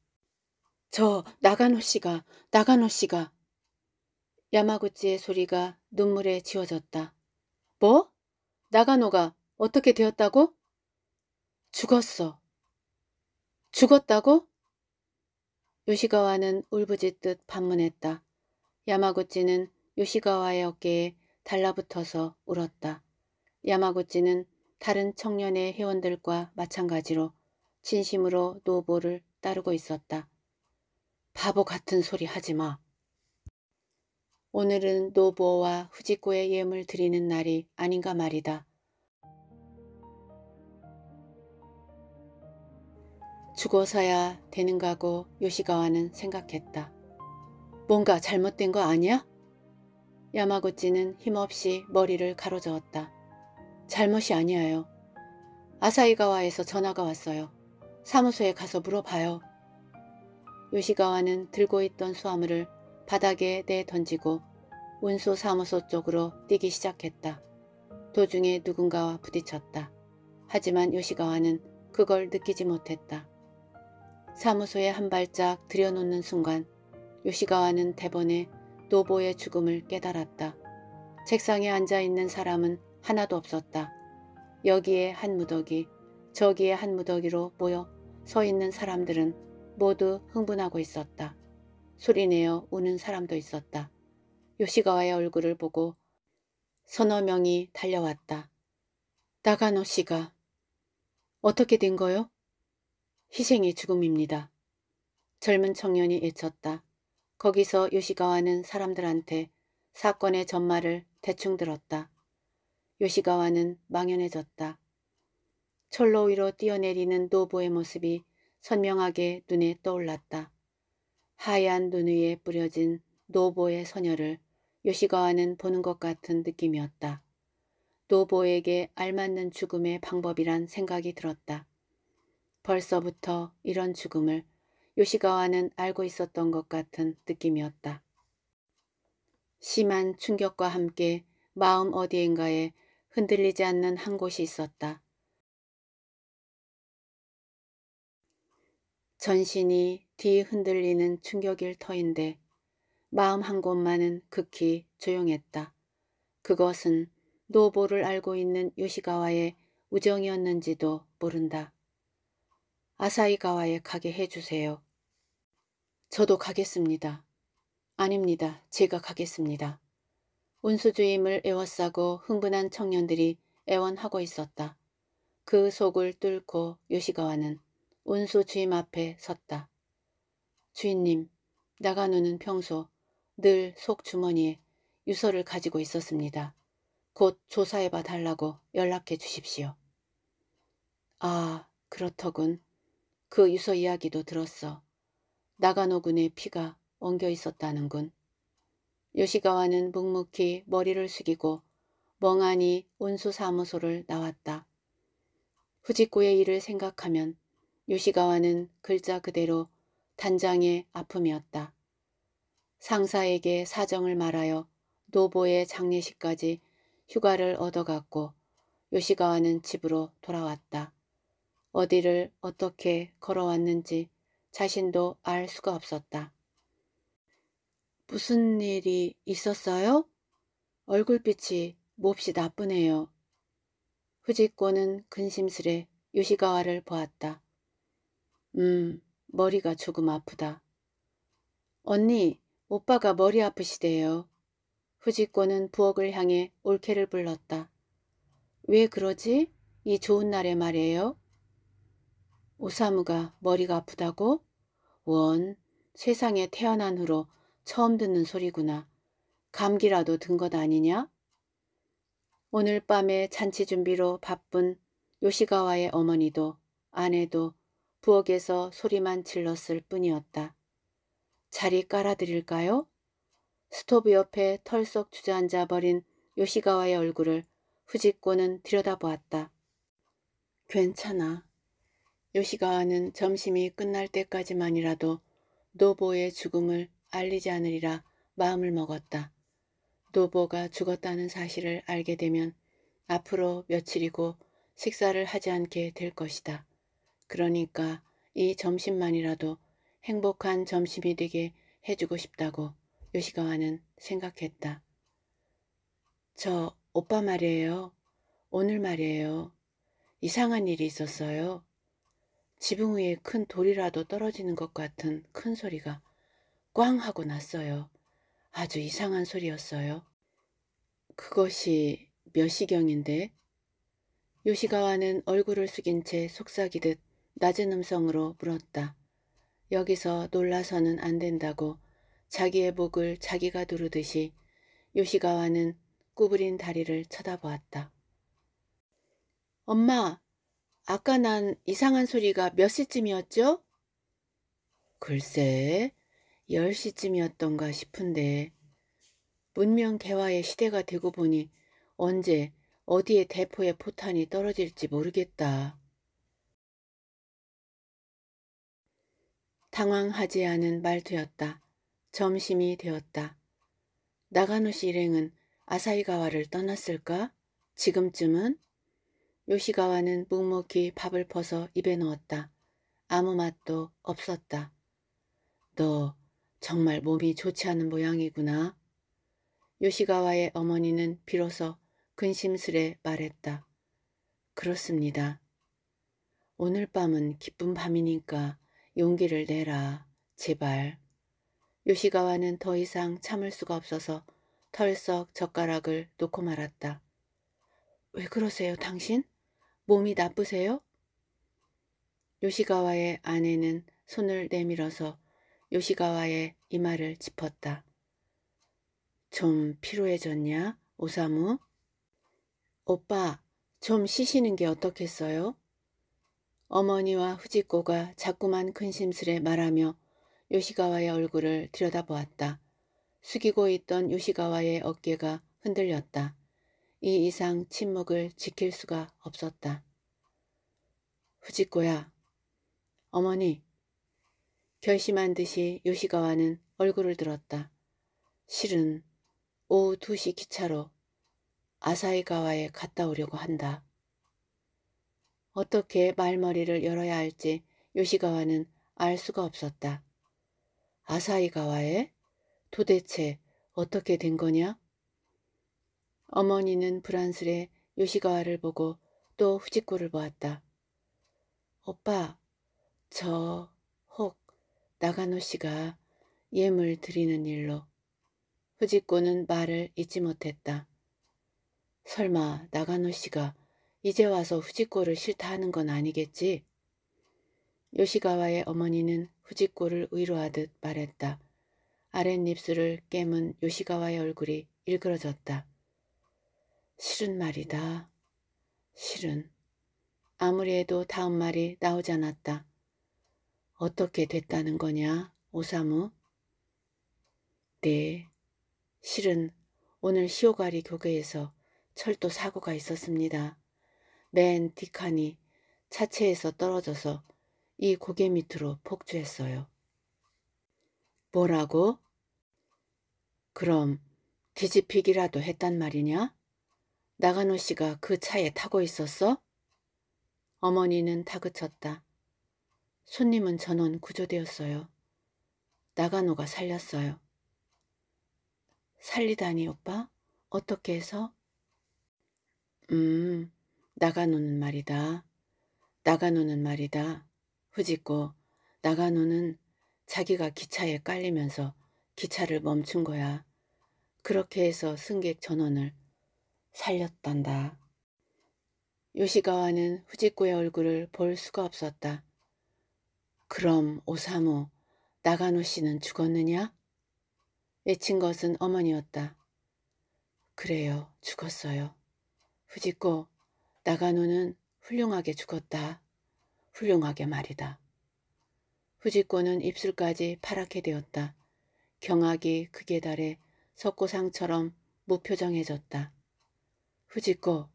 저 나가노 씨가, 나가노 씨가. 야마구찌의 소리가 눈물에 지워졌다. 뭐? 나가노가 어떻게 되었다고? 죽었어. 죽었다고? 요시가와는 울부짖듯 반문했다. 야마구치는 요시가와의 어깨에 달라붙어서 울었다. 야마구치는 다른 청년의 회원들과 마찬가지로 진심으로 노보를 따르고 있었다. 바보 같은 소리 하지 마. 오늘은 노보와 후지코의 예물 드리는 날이 아닌가 말이다. 죽어서야 되는가고 요시가와는 생각했다. 뭔가 잘못된 거 아니야? 야마구치는 힘없이 머리를 가로저었다. 잘못이 아니에요. 아사이가와에서 전화가 왔어요. 사무소에 가서 물어봐요. 요시가와는 들고 있던 수화물을 바닥에 내던지고 운수 사무소 쪽으로 뛰기 시작했다. 도중에 누군가와 부딪혔다. 하지만 요시가와는 그걸 느끼지 못했다. 사무소에 한 발짝 들여놓는 순간 요시가와는 대번에 노보의 죽음을 깨달았다. 책상에 앉아있는 사람은 하나도 없었다. 여기에 한 무더기, 저기에 한 무더기로 모여 서 있는 사람들은 모두 흥분하고 있었다. 소리내어 우는 사람도 있었다. 요시가와의 얼굴을 보고 서너 명이 달려왔다. 나가노 씨가 어떻게 된 거요? 희생의 죽음입니다. 젊은 청년이 외쳤다. 거기서 요시가와는 사람들한테 사건의 전말을 대충 들었다. 요시가와는 망연해졌다. 철로 위로 뛰어내리는 노보의 모습이 선명하게 눈에 떠올랐다. 하얀 눈 위에 뿌려진 노보의 선녀를 요시가와는 보는 것 같은 느낌이었다. 노보에게 알맞는 죽음의 방법이란 생각이 들었다. 벌써부터 이런 죽음을 요시가와는 알고 있었던 것 같은 느낌이었다. 심한 충격과 함께 마음 어디엔가에 흔들리지 않는 한 곳이 있었다. 전신이 뒤 흔들리는 충격일 터인데 마음 한 곳만은 극히 조용했다. 그것은 노보를 알고 있는 요시가와의 우정이었는지도 모른다. 아사이가와에 가게 해주세요. 저도 가겠습니다. 아닙니다. 제가 가겠습니다. 운수주임을 애워싸고 흥분한 청년들이 애원하고 있었다. 그 속을 뚫고 요시가와는 운수 주임 앞에 섰다. 주인님, 나가노는 평소 늘 속주머니에 유서를 가지고 있었습니다. 곧 조사해봐 달라고 연락해 주십시오. 아, 그렇더군. 그 유서 이야기도 들었어. 나가노군의 피가 엉겨 있었다는군. 요시가와는 묵묵히 머리를 숙이고 멍하니 온수사무소를 나왔다. 후지코의 일을 생각하면 요시가와는 글자 그대로 단장의 아픔이었다. 상사에게 사정을 말하여 노보의 장례식까지 휴가를 얻어갔고 요시가와는 집으로 돌아왔다. 어디를 어떻게 걸어왔는지 자신도 알 수가 없었다. 무슨 일이 있었어요? 얼굴빛이 몹시 나쁘네요. 후지코는 근심스레 유시가와를 보았다. 음, 머리가 조금 아프다. 언니, 오빠가 머리 아프시대요. 후지코는 부엌을 향해 올케를 불렀다. 왜 그러지? 이 좋은 날에 말이에요. 오사무가 머리가 아프다고? 원, 세상에 태어난 후로 처음 듣는 소리구나. 감기라도 든 것 아니냐? 오늘 밤에 잔치 준비로 바쁜 요시가와의 어머니도 아내도 부엌에서 소리만 질렀을 뿐이었다. 자리 깔아드릴까요? 스토브 옆에 털썩 주저앉아 버린 요시가와의 얼굴을 후지코는 들여다보았다. 괜찮아. 요시가와는 점심이 끝날 때까지만이라도 노보의 죽음을 알리지 않으리라 마음을 먹었다. 노보가 죽었다는 사실을 알게 되면 앞으로 며칠이고 식사를 하지 않게 될 것이다. 그러니까 이 점심만이라도 행복한 점심이 되게 해주고 싶다고 요시가와는 생각했다. 저 오빠 말이에요. 오늘 말이에요. 이상한 일이 있었어요. 지붕 위에 큰 돌이라도 떨어지는 것 같은 큰 소리가 꽝 하고 났어요. 아주 이상한 소리였어요. 그것이 몇 시경인데? 요시가와는 얼굴을 숙인 채 속삭이듯 낮은 음성으로 물었다. 여기서 놀라서는 안 된다고 자기의 목을 자기가 두르듯이 요시가와는 구부린 다리를 쳐다보았다. 엄마, 아까 난 이상한 소리가 몇 시쯤이었죠? 글쎄, 10시쯤이었던가 싶은데 문명 개화의 시대가 되고 보니 언제 어디에 대포의 포탄이 떨어질지 모르겠다. 당황하지 않은 말투였다. 점심이 되었다. 나가노시 일행은 아사이가와를 떠났을까? 지금쯤은? 요시가와는 묵묵히 밥을 퍼서 입에 넣었다. 아무 맛도 없었다. 너 정말 몸이 좋지 않은 모양이구나. 요시가와의 어머니는 비로소 근심스레 말했다. 그렇습니다. 오늘 밤은 기쁜 밤이니까 용기를 내라. 제발. 요시가와는 더 이상 참을 수가 없어서 털썩 젓가락을 놓고 말았다. 왜 그러세요, 당신? 몸이 나쁘세요? 요시가와의 아내는 손을 내밀어서 요시가와의 이마를 짚었다. 좀 피로해졌냐, 오사무? 오빠, 좀 쉬시는 게 어떻겠어요? 어머니와 후지코가 자꾸만 근심스레 말하며 요시가와의 얼굴을 들여다보았다. 숙이고 있던 요시가와의 어깨가 흔들렸다. 이 이상 침묵을 지킬 수가 없었다. 후지코야, 어머니. 결심한 듯이 요시가와는 얼굴을 들었다. 실은 오후 2시 기차로 아사히가와에 갔다 오려고 한다. 어떻게 말머리를 열어야 할지 요시가와는 알 수가 없었다. 아사히가와에 도대체 어떻게 된 거냐? 어머니는 불안스레 요시가와를 보고 또 후지코를 보았다. 오빠, 저, 혹, 나가노 씨가 예물 드리는 일로. 후지코는 말을 잊지 못했다. 설마 나가노 씨가 이제 와서 후지코를 싫다 하는 건 아니겠지? 요시가와의 어머니는 후지코를 위로하듯 말했다. 아랫입술을 깨문 요시가와의 얼굴이 일그러졌다. 실은 말이다. 실은 아무리 해도 다음 말이 나오지 않았다. 어떻게 됐다는 거냐, 오사무? 네, 실은 오늘 시오가리 교계에서 철도 사고가 있었습니다. 맨 뒷칸이 차체에서 떨어져서 이 고개 밑으로 폭주했어요. 뭐라고? 그럼 뒤집히기라도 했단 말이냐? 나가노 씨가 그 차에 타고 있었어? 어머니는 다그쳤다. 손님은 전원 구조되었어요. 나가노가 살렸어요. 살리다니 오빠? 어떻게 해서? 음, 나가노는 말이다. 나가노는 말이다. 후지코, 나가노는 자기가 기차에 깔리면서 기차를 멈춘 거야. 그렇게 해서 승객 전원을 살렸단다. 요시가와는 후지코의 얼굴을 볼 수가 없었다. 그럼 오사무, 나가노 씨는 죽었느냐? 외친 것은 어머니였다. 그래요, 죽었어요. 후지코, 나가노는 훌륭하게 죽었다. 훌륭하게 말이다. 후지코는 입술까지 파랗게 되었다. 경악이 극에 달해 석고상처럼 무표정해졌다. 후지코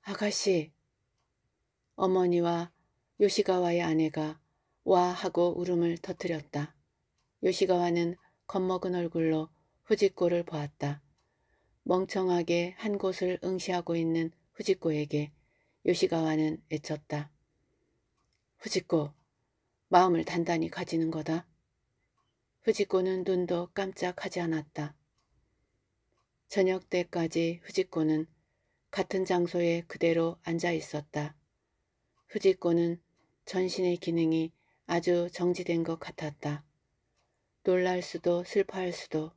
아가씨 어머니와 요시가와의 아내가 와 하고 울음을 터뜨렸다. 요시가와는 겁먹은 얼굴로 후지코를 보았다. 멍청하게 한 곳을 응시하고 있는 후지코에게 요시가와는 애쳤다. 후지코, 마음을 단단히 가지는 거다. 후지코는 눈도 깜짝하지 않았다. 저녁 때까지 후지코는 같은 장소에 그대로 앉아 있었다. 후지코는 전신의 기능이 아주 정지된 것 같았다. 놀랄 수도 슬퍼할 수도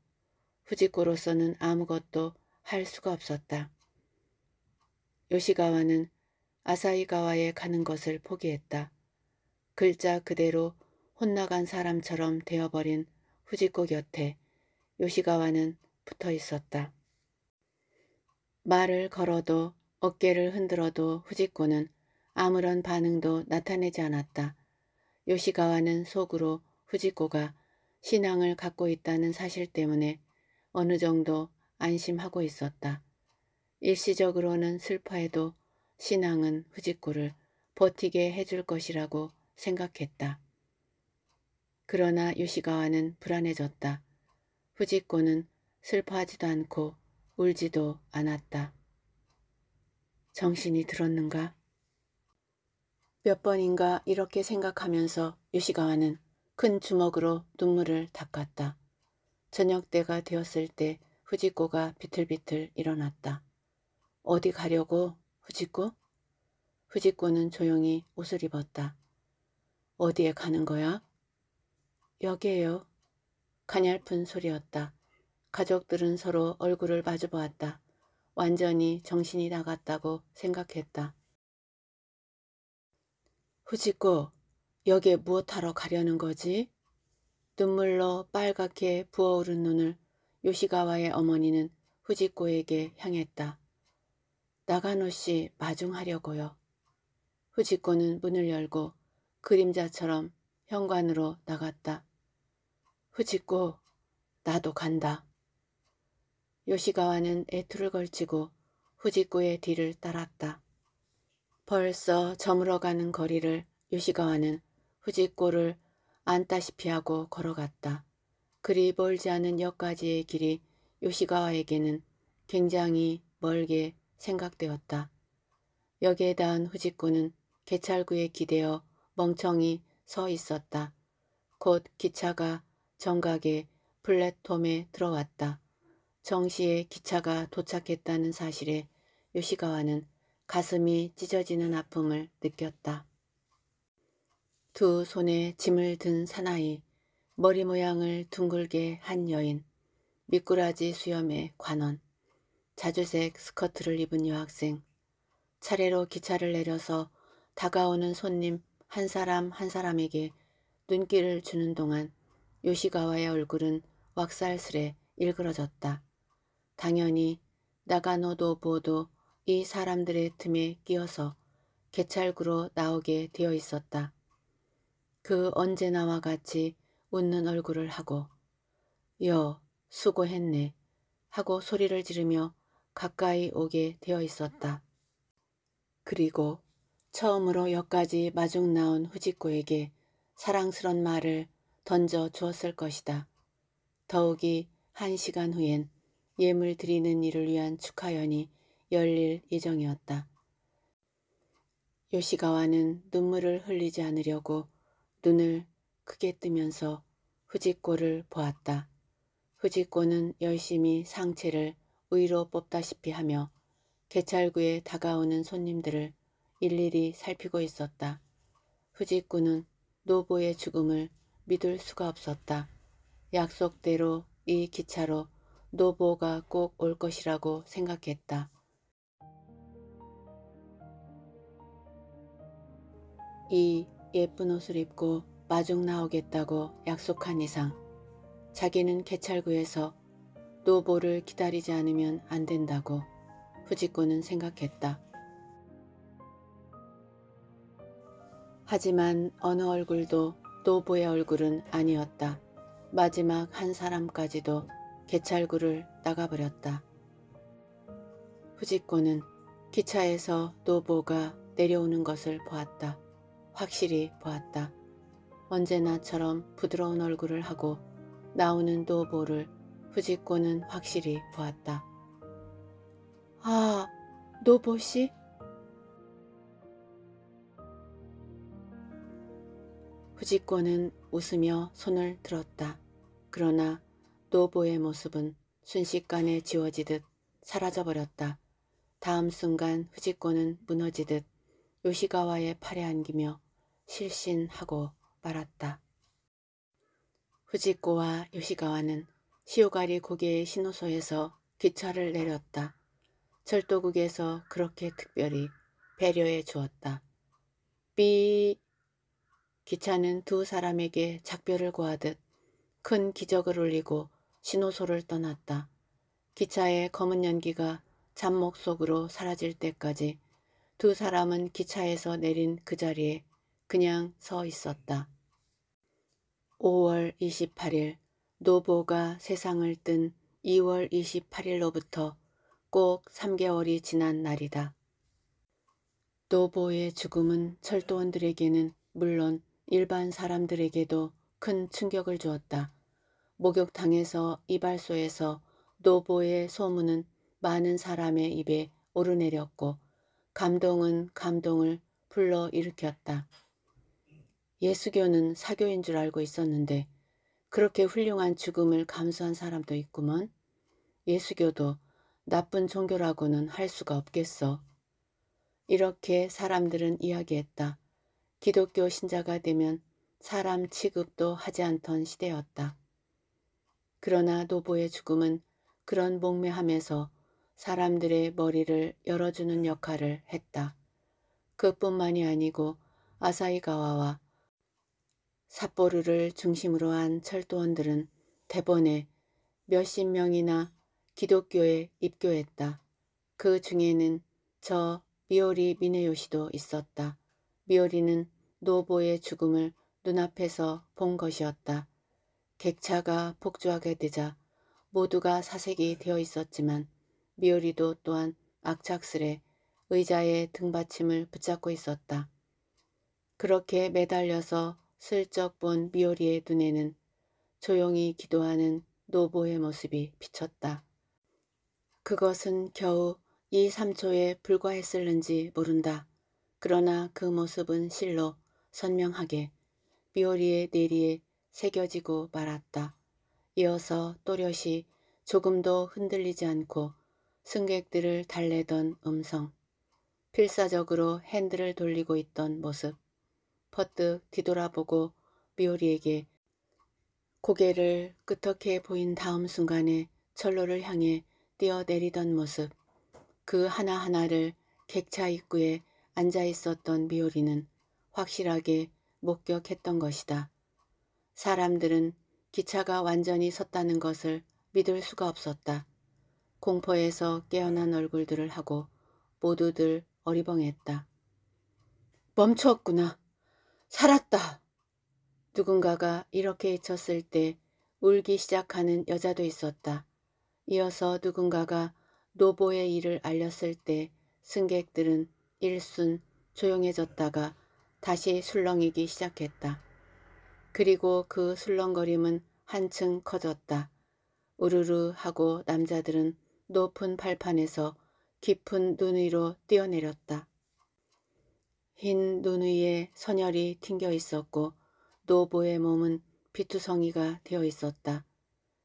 후지코로서는 아무것도 할 수가 없었다. 요시가와는 아사이가와에 가는 것을 포기했다. 글자 그대로 혼나간 사람처럼 되어버린 후지코 곁에 요시가와는 붙어 있었다. 말을 걸어도 어깨를 흔들어도 후지코는 아무런 반응도 나타내지 않았다. 요시가와는 속으로 후지코가 신앙을 갖고 있다는 사실 때문에 어느 정도 안심하고 있었다. 일시적으로는 슬퍼해도 신앙은 후지코를 버티게 해줄 것이라고 생각했다. 그러나 요시가와는 불안해졌다. 후지코는 슬퍼하지도 않고 울지도 않았다. 정신이 들었는가? 몇 번인가 이렇게 생각하면서 유시가와는 큰 주먹으로 눈물을 닦았다. 저녁 때가 되었을 때 후지코가 비틀비틀 일어났다. 어디 가려고? 후지코? 후지코는 조용히 옷을 입었다. 어디에 가는 거야? 여기에요. 가냘픈 소리였다. 가족들은 서로 얼굴을 마주보았다. 완전히 정신이 나갔다고 생각했다. 후지코, 여기에 무엇하러 가려는 거지? 눈물로 빨갛게 부어오른 눈을 요시가와의 어머니는 후지코에게 향했다. 나가노 씨 마중하려고요. 후지코는 문을 열고 그림자처럼 현관으로 나갔다. 후지코, 나도 간다. 요시가와는 애투를 걸치고 후지코의 뒤를 따랐다. 벌써 저물어가는 거리를 요시가와는 후지코를 안다시피 하고 걸어갔다. 그리 멀지 않은 역까지의 길이 요시가와에게는 굉장히 멀게 생각되었다. 여기에 닿은 후지코는 개찰구에 기대어 멍청이 서 있었다. 곧 기차가 정각의 플랫폼에 들어왔다. 정시에 기차가 도착했다는 사실에 요시가와는 가슴이 찢어지는 아픔을 느꼈다. 두 손에 짐을 든 사나이, 머리 모양을 둥글게 한 여인, 미꾸라지 수염의 관원, 자주색 스커트를 입은 여학생, 차례로 기차를 내려서 다가오는 손님 한 사람 한 사람에게 눈길을 주는 동안 요시가와의 얼굴은 왁살스레 일그러졌다. 당연히 나가노도 보도 이 사람들의 틈에 끼어서 개찰구로 나오게 되어 있었다. 그 언제나와 같이 웃는 얼굴을 하고 여 수고했네 하고 소리를 지르며 가까이 오게 되어 있었다. 그리고 처음으로 역까지 마중 나온 후지코에게 사랑스런 말을 던져 주었을 것이다. 더욱이 한 시간 후엔 예물 드리는 일을 위한 축하연이 열릴 예정이었다. 요시가와는 눈물을 흘리지 않으려고 눈을 크게 뜨면서 후지코를 보았다. 후지코는 열심히 상체를 위로 뽑다시피 하며 개찰구에 다가오는 손님들을 일일이 살피고 있었다. 후지코는 노보의 죽음을 믿을 수가 없었다. 약속대로 이 기차로 노보가 꼭 올 것이라고 생각했다. 이 예쁜 옷을 입고 마중 나오겠다고 약속한 이상 자기는 개찰구에서 노보를 기다리지 않으면 안 된다고 후지코는 생각했다. 하지만 어느 얼굴도 노보의 얼굴은 아니었다. 마지막 한 사람까지도 개찰구를 나가버렸다. 후지코는 기차에서 노보가 내려오는 것을 보았다. 확실히 보았다. 언제나처럼 부드러운 얼굴을 하고 나오는 노보를 후지코는 확실히 보았다. 아, 노보씨? 후지코는 웃으며 손을 들었다. 그러나 노보의 모습은 순식간에 지워지듯 사라져버렸다. 다음 순간 후지코는 무너지듯 요시가와의 팔에 안기며 실신하고 말았다. 후지코와 요시가와는 시오가리 고개의 신호소에서 기차를 내렸다. 철도국에서 그렇게 특별히 배려해 주었다. 삐 기차는 두 사람에게 작별을 구하듯 큰 기적을 울리고 신호소를 떠났다. 기차의 검은 연기가 잠목 속으로 사라질 때까지 두 사람은 기차에서 내린 그 자리에 그냥 서 있었다. 5월 28일 노보가 세상을 뜬 2월 28일로부터 꼭 3개월이 지난 날이다. 노보의 죽음은 철도원들에게는 물론 일반 사람들에게도 큰 충격을 주었다. 목욕탕에서 이발소에서 노보의 소문은 많은 사람의 입에 오르내렸고 감동은 감동을 불러일으켰다. 예수교는 사교인 줄 알고 있었는데 그렇게 훌륭한 죽음을 감수한 사람도 있구먼. 예수교도 나쁜 종교라고는 할 수가 없겠어. 이렇게 사람들은 이야기했다. 기독교 신자가 되면 사람 취급도 하지 않던 시대였다. 그러나 노보의 죽음은 그런 목매함에서 사람들의 머리를 열어주는 역할을 했다. 그뿐만이 아니고 아사이가와와 삿포르를 중심으로 한 철도원들은 대번에 몇십 명이나 기독교에 입교했다. 그 중에는 저 미오리 미네요시도 있었다. 미오리는 노보의 죽음을 눈앞에서 본 것이었다. 객차가 폭주하게 되자 모두가 사색이 되어 있었지만 미오리도 또한 악착스레 의자의 등받침을 붙잡고 있었다. 그렇게 매달려서 슬쩍 본 미오리의 눈에는 조용히 기도하는 노보의 모습이 비쳤다. 그것은 겨우 이삼초에 불과했을는지 모른다. 그러나 그 모습은 실로 선명하게 미오리의 내리에 새겨지고 말았다. 이어서 또렷이 조금도 흔들리지 않고 승객들을 달래던 음성, 필사적으로 핸들을 돌리고 있던 모습, 퍼뜩 뒤돌아보고 미오리에게 고개를 끄덕해 보인 다음 순간에 철로를 향해 뛰어내리던 모습, 그 하나하나를 객차 입구에 앉아 있었던 미오리는 확실하게 목격했던 것이다. 사람들은 기차가 완전히 섰다는 것을 믿을 수가 없었다. 공포에서 깨어난 얼굴들을 하고 모두들 어리벙했다. 멈췄구나. 살았다. 누군가가 이렇게 외쳤을 때 울기 시작하는 여자도 있었다. 이어서 누군가가 노보의 일을 알렸을 때 승객들은 일순 조용해졌다가 다시 술렁이기 시작했다. 그리고 그 술렁거림은 한층 커졌다. 우르르 하고 남자들은 높은 발판에서 깊은 눈 위로 뛰어내렸다. 흰 눈 위에 선열이 튕겨 있었고 노보의 몸은 비투성이가 되어 있었다.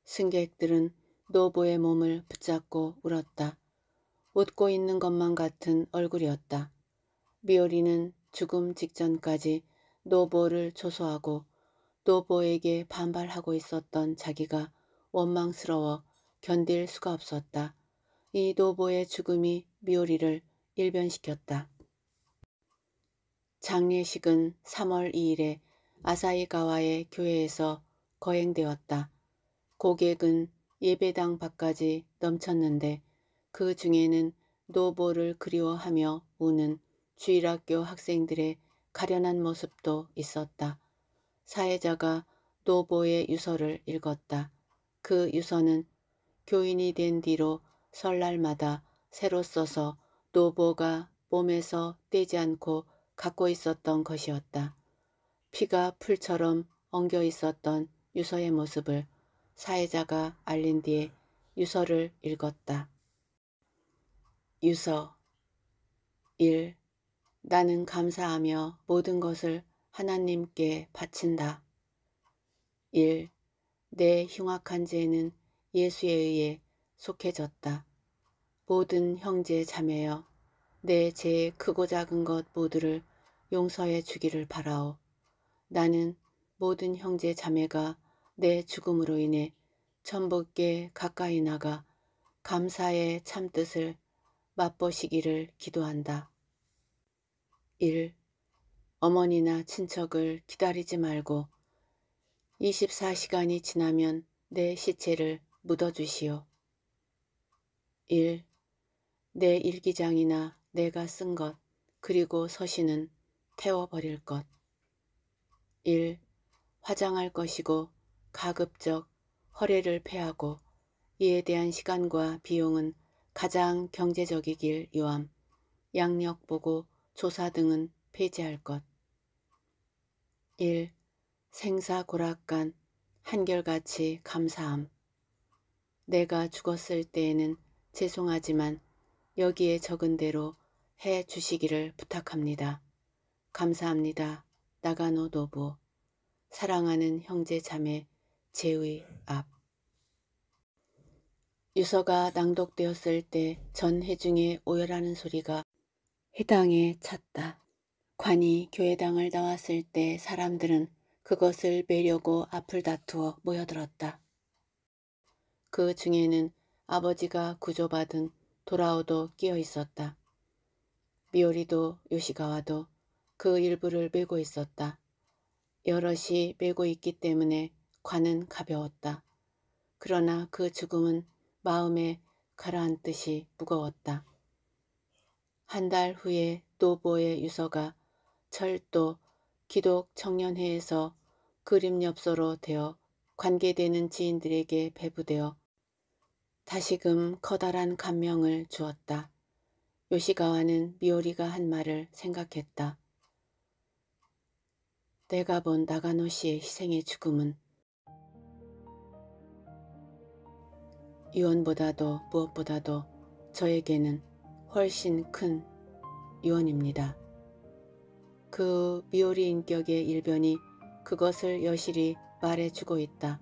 승객들은 노보의 몸을 붙잡고 울었다. 웃고 있는 것만 같은 얼굴이었다. 미오리는 죽음 직전까지 노보를 조소하고 노보에게 반발하고 있었던 자기가 원망스러워 견딜 수가 없었다. 이노보의 죽음이 미오리를 일변시켰다. 장례식은 3월 2일에 아사이가와의 교회에서 거행되었다. 고객은 예배당 밖까지 넘쳤는데 그 중에는 노보를 그리워하며 우는 주일학교 학생들의 가련한 모습도 있었다. 사회자가 노보의 유서를 읽었다. 그 유서는 교인이 된 뒤로 설날마다 새로 써서 노보가 몸에서 떼지 않고 갖고 있었던 것이었다. 피가 풀처럼 엉겨 있었던 유서의 모습을 사회자가 알린 뒤에 유서를 읽었다. 유서 1. 나는 감사하며 모든 것을 하나님께 바친다. 1. 내 흉악한 죄는 예수에 의해 속해졌다. 모든 형제 자매여 내 죄의 크고 작은 것 모두를 용서해 주기를 바라오. 나는 모든 형제 자매가 내 죽음으로 인해 천복께 가까이 나가 감사의 참뜻을 맛보시기를 기도한다. 1. 어머니나 친척을 기다리지 말고 24시간이 지나면 내 시체를 묻어주시오. 1. 내 일기장이나 내가 쓴 것, 그리고 서신은 태워버릴 것. 1. 화장할 것이고 가급적 허리를 패하고 이에 대한 시간과 비용은 가장 경제적이길 요함. 양력 보고 조사 등은 폐지할 것. 1. 생사고락간 한결같이 감사함 내가 죽었을 때에는 죄송하지만 여기에 적은 대로 해 주시기를 부탁합니다. 감사합니다. 나가노 노부 사랑하는 형제 자매 제의 앞 유서가 낭독되었을 때 전 해중에 오열하는 소리가 해당에 찼다. 관이 교회당을 나왔을 때 사람들은 그것을 베려고 앞을 다투어 모여들었다. 그 중에는 아버지가 구조받은 도라오도 끼어 있었다. 미오리도 요시가와도 그 일부를 메고 있었다. 여럿이 메고 있기 때문에 관은 가벼웠다. 그러나 그 죽음은 마음에 가라앉듯이 무거웠다. 한 달 후에 노보의 유서가 철도, 기독 청년회에서 그림 엽서로 되어 관계되는 지인들에게 배부되어 다시금 커다란 감명을 주었다. 요시가와는 미오리가 한 말을 생각했다. 내가 본 나가노 씨의 희생의 죽음은 유언보다도 무엇보다도 저에게는 훨씬 큰 유언입니다. 그 미오리 인격의 일변이 그것을 여실히 말해주고 있다.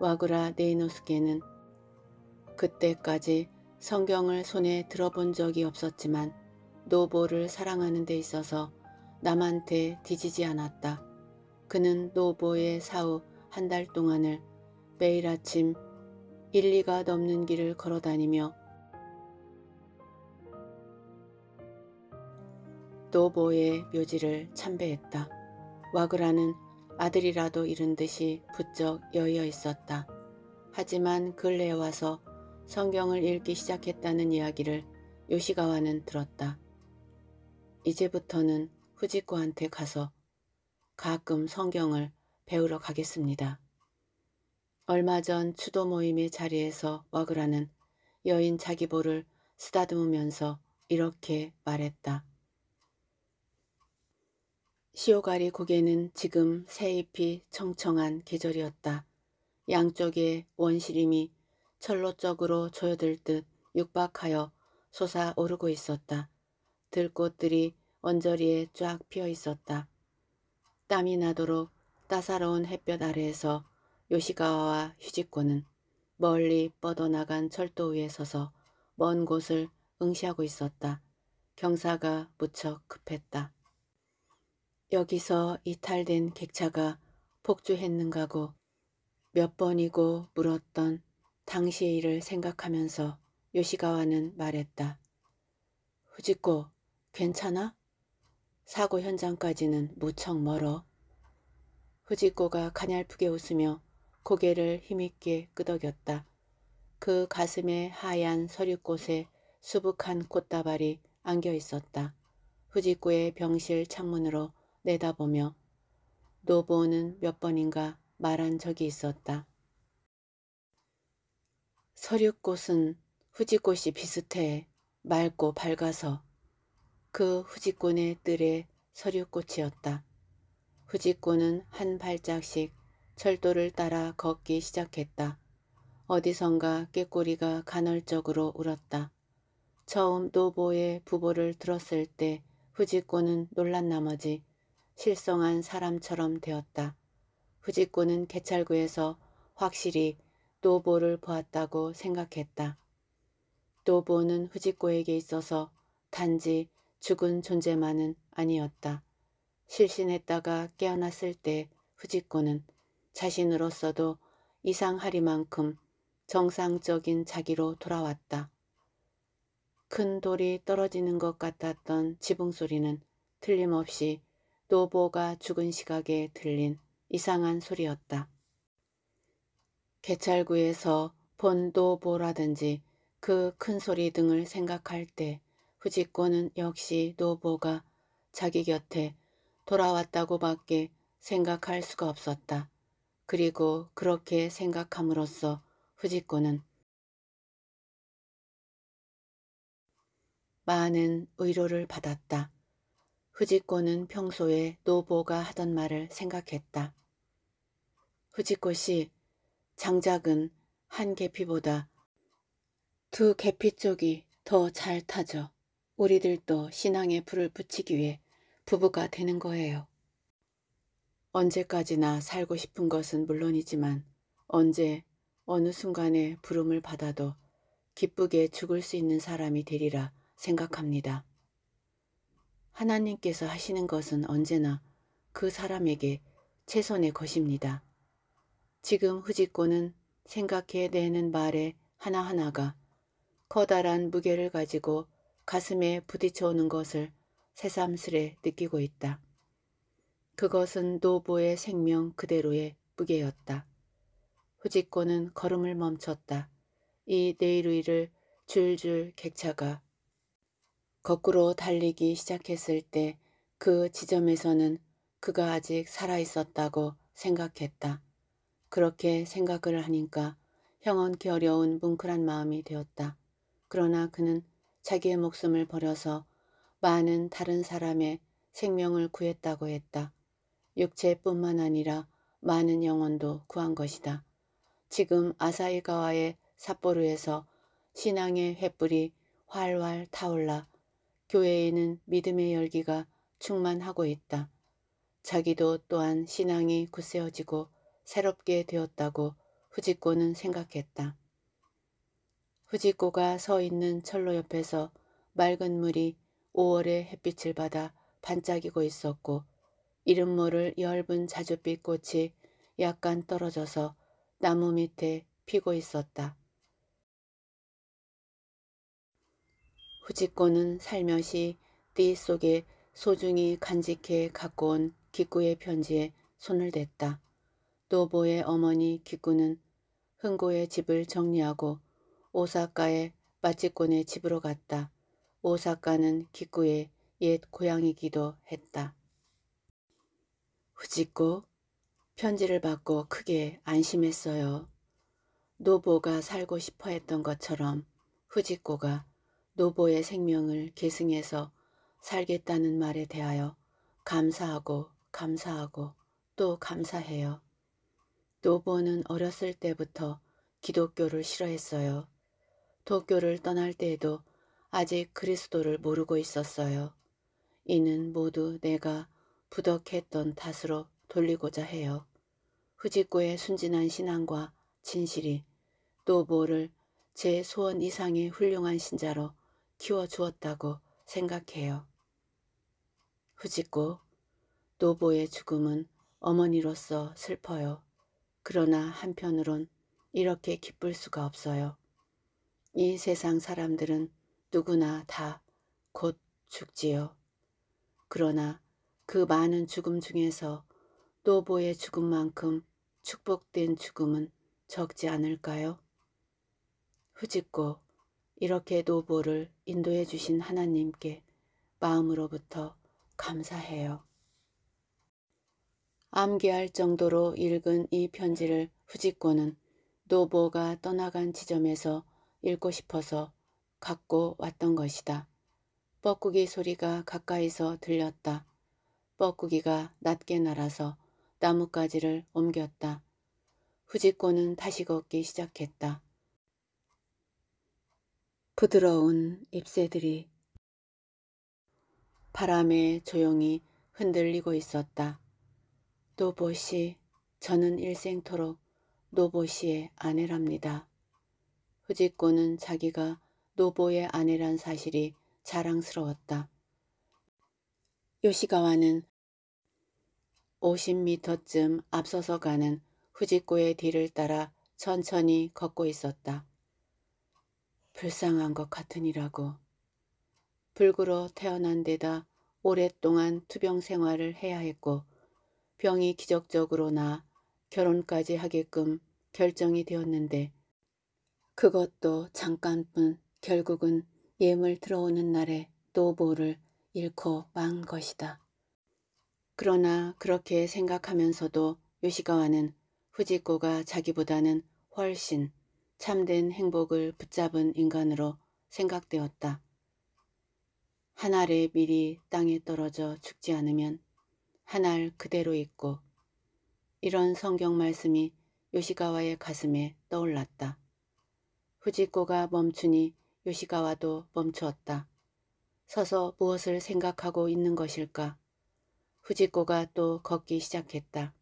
와그라 네이노스케는 그때까지 성경을 손에 들어본 적이 없었지만 노보를 사랑하는 데 있어서 남한테 뒤지지 않았다. 그는 노보의 사후 한 달 동안을 매일 아침 1, 2가 넘는 길을 걸어다니며 노보의 묘지를 참배했다. 와그라는 아들이라도 잃은 듯이 부쩍 여여 있었다. 하지만 근래에 와서 성경을 읽기 시작했다는 이야기를 요시가와는 들었다. 이제부터는 후지코한테 가서 가끔 성경을 배우러 가겠습니다. 얼마 전 추도 모임의 자리에서 와그라는 여인 자기보를 쓰다듬으면서 이렇게 말했다. 시오가리 고개는 지금 새잎이 청청한 계절이었다. 양쪽의 원시림이 철로적으로 조여들 듯 육박하여 솟아오르고 있었다. 들꽃들이 언저리에 쫙 피어 있었다. 땀이 나도록 따사로운 햇볕 아래에서 요시가와 휴지코는 멀리 뻗어나간 철도 위에 서서 먼 곳을 응시하고 있었다. 경사가 무척 급했다. 여기서 이탈된 객차가 폭주했는가고 몇 번이고 물었던 당시의 일을 생각하면서 요시가와는 말했다. 후지코 괜찮아? 사고 현장까지는 무척 멀어. 후지코가 가냘프게 웃으며 고개를 힘있게 끄덕였다. 그 가슴에 하얀 서류꽃에 수북한 꽃다발이 안겨 있었다. 후지코의 병실 창문으로 내다보며 노보는 몇 번인가 말한 적이 있었다. 서류꽃은 후지꽃이 비슷해 맑고 밝아서 그 후지꽃의 뜰에 서류꽃이었다. 후지꽃은 한 발짝씩 철도를 따라 걷기 시작했다. 어디선가 깨꼬리가 간헐적으로 울었다. 처음 노보의 부보를 들었을 때 후지꽃은 놀란 나머지 실성한 사람처럼 되었다. 후지코는 개찰구에서 확실히 노보를 보았다고 생각했다. 노보는 후지코에게 있어서 단지 죽은 존재만은 아니었다. 실신했다가 깨어났을 때 후지코는 자신으로서도 이상하리만큼 정상적인 자기로 돌아왔다. 큰 돌이 떨어지는 것 같았던 지붕 소리는 틀림없이 노보가 죽은 시각에 들린 이상한 소리였다. 개찰구에서 본노보라든지그 큰 소리 등을 생각할 때 후지코는 역시 노보가 자기 곁에 돌아왔다고밖에 생각할 수가 없었다. 그리고 그렇게 생각함으로써 후지코는 많은 의료를 받았다. 후지코는 평소에 노보가 하던 말을 생각했다. 후지코 씨, 장작은 한 계피보다 두 계피 쪽이 더 잘 타죠. 우리들도 신앙에 불을 붙이기 위해 부부가 되는 거예요. 언제까지나 살고 싶은 것은 물론이지만 언제 어느 순간에 부름을 받아도 기쁘게 죽을 수 있는 사람이 되리라 생각합니다. 하나님께서 하시는 것은 언제나 그 사람에게 최선의 것입니다. 지금 후지코는 생각해내는 말의 하나하나가 커다란 무게를 가지고 가슴에 부딪혀오는 것을 새삼스레 느끼고 있다. 그것은 노보의 생명 그대로의 무게였다. 후지코는 걸음을 멈췄다. 이네일루이를 줄줄 객차가 거꾸로 달리기 시작했을 때 그 지점에서는 그가 아직 살아있었다고 생각했다. 그렇게 생각을 하니까 형언기 어려운 뭉클한 마음이 되었다. 그러나 그는 자기의 목숨을 버려서 많은 다른 사람의 생명을 구했다고 했다. 육체뿐만 아니라 많은 영혼도 구한 것이다. 지금 아사히가와의 삿포로에서 신앙의 횃불이 활활 타올라 교회에는 믿음의 열기가 충만하고 있다. 자기도 또한 신앙이 굳세어지고 새롭게 되었다고 후지코는 생각했다. 후지코가 서 있는 철로 옆에서 맑은 물이 5월의 햇빛을 받아 반짝이고 있었고 이름 모를 엷은 자줏빛 꽃이 약간 떨어져서 나무 밑에 피고 있었다. 후지코는 살며시 띠 속에 소중히 간직해 갖고 온 기꾸의 편지에 손을 댔다. 노보의 어머니 기꾸는 흥고의 집을 정리하고 오사카의 마치콘의 집으로 갔다. 오사카는 기꾸의 옛 고향이기도 했다. 후지코 편지를 받고 크게 안심했어요. 노보가 살고 싶어 했던 것처럼 후지코가 노보의 생명을 계승해서 살겠다는 말에 대하여 감사하고 감사하고 또 감사해요. 노보는 어렸을 때부터 기독교를 싫어했어요. 도쿄를 떠날 때에도 아직 그리스도를 모르고 있었어요. 이는 모두 내가 부덕했던 탓으로 돌리고자 해요. 후지코의 순진한 신앙과 진실이 노보를 제 소원 이상의 훌륭한 신자로 키워주었다고 생각해요. 후지고 노보의 죽음은 어머니로서 슬퍼요. 그러나 한편으론 이렇게 기쁠 수가 없어요. 이 세상 사람들은 누구나 다 곧 죽지요. 그러나 그 많은 죽음 중에서 노보의 죽음만큼 축복된 죽음은 적지 않을까요? 후지코 이렇게 노보를 인도해 주신 하나님께 마음으로부터 감사해요. 암기할 정도로 읽은 이 편지를 후지코는 노보가 떠나간 지점에서 읽고 싶어서 갖고 왔던 것이다. 뻐꾸기 소리가 가까이서 들렸다. 뻐꾸기가 낮게 날아서 나뭇가지를 옮겼다. 후지코는 다시 걷기 시작했다. 부드러운 잎새들이 바람에 조용히 흔들리고 있었다. 노보시, 저는 일생토록 노보시의 아내랍니다. 후지코는 자기가 노보의 아내란 사실이 자랑스러웠다. 요시가와는 5 0미터쯤 앞서서 가는 후지코의 뒤를 따라 천천히 걷고 있었다. 불쌍한 것 같으니라고. 불구로 태어난 데다 오랫동안 투병 생활을 해야 했고 병이 기적적으로 나 결혼까지 하게끔 결정이 되었는데 그것도 잠깐뿐 결국은 예물 들어오는 날에 노보를 잃고 만 것이다. 그러나 그렇게 생각하면서도 요시가와는 후지코가 자기보다는 훨씬 참된 행복을 붙잡은 인간으로 생각되었다. 한 알에 미리 땅에 떨어져 죽지 않으면 한 알 그대로 있고 이런 성경 말씀이 요시가와의 가슴에 떠올랐다. 후지코가 멈추니 요시가와도 멈추었다. 서서 무엇을 생각하고 있는 것일까? 후지코가 또 걷기 시작했다.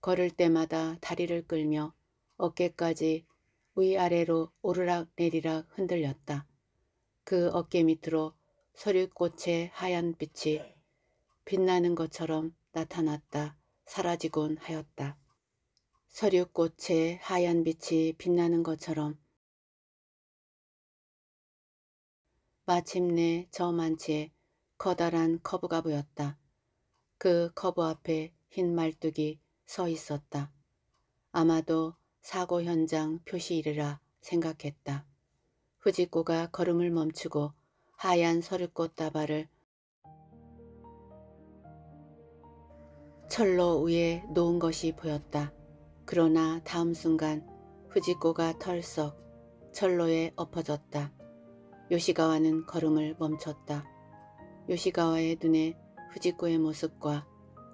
걸을 때마다 다리를 끌며 어깨까지 위아래로 오르락내리락 흔들렸다. 그 어깨 밑으로 서류꽃의 하얀 빛이 빛나는 것처럼 나타났다 사라지곤 하였다. 서류꽃의 하얀 빛이 빛나는 것처럼 마침내 저 만치에 커다란 커브가 보였다. 그 커브 앞에 흰 말뚝이 서 있었다. 아마도 사고 현장 표시이르라 생각했다. 후지코가 걸음을 멈추고 하얀 서류꽃 다발을 철로 위에 놓은 것이 보였다. 그러나 다음 순간 후지코가 털썩 철로에 엎어졌다. 요시가와는 걸음을 멈췄다. 요시가와의 눈에 후지코의 모습과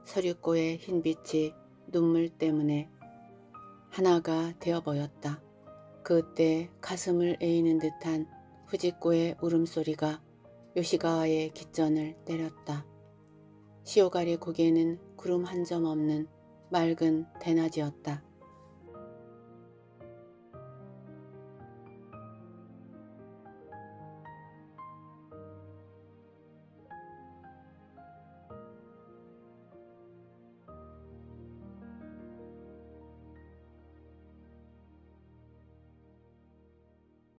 서류코의 흰빛이 눈물 때문에 하나가 되어 보였다. 그때 가슴을 에이는 듯한 후지코의 울음소리가 요시가와의 기전을 때렸다. 시오가리 고개는 구름 한 점 없는 맑은 대낮이었다.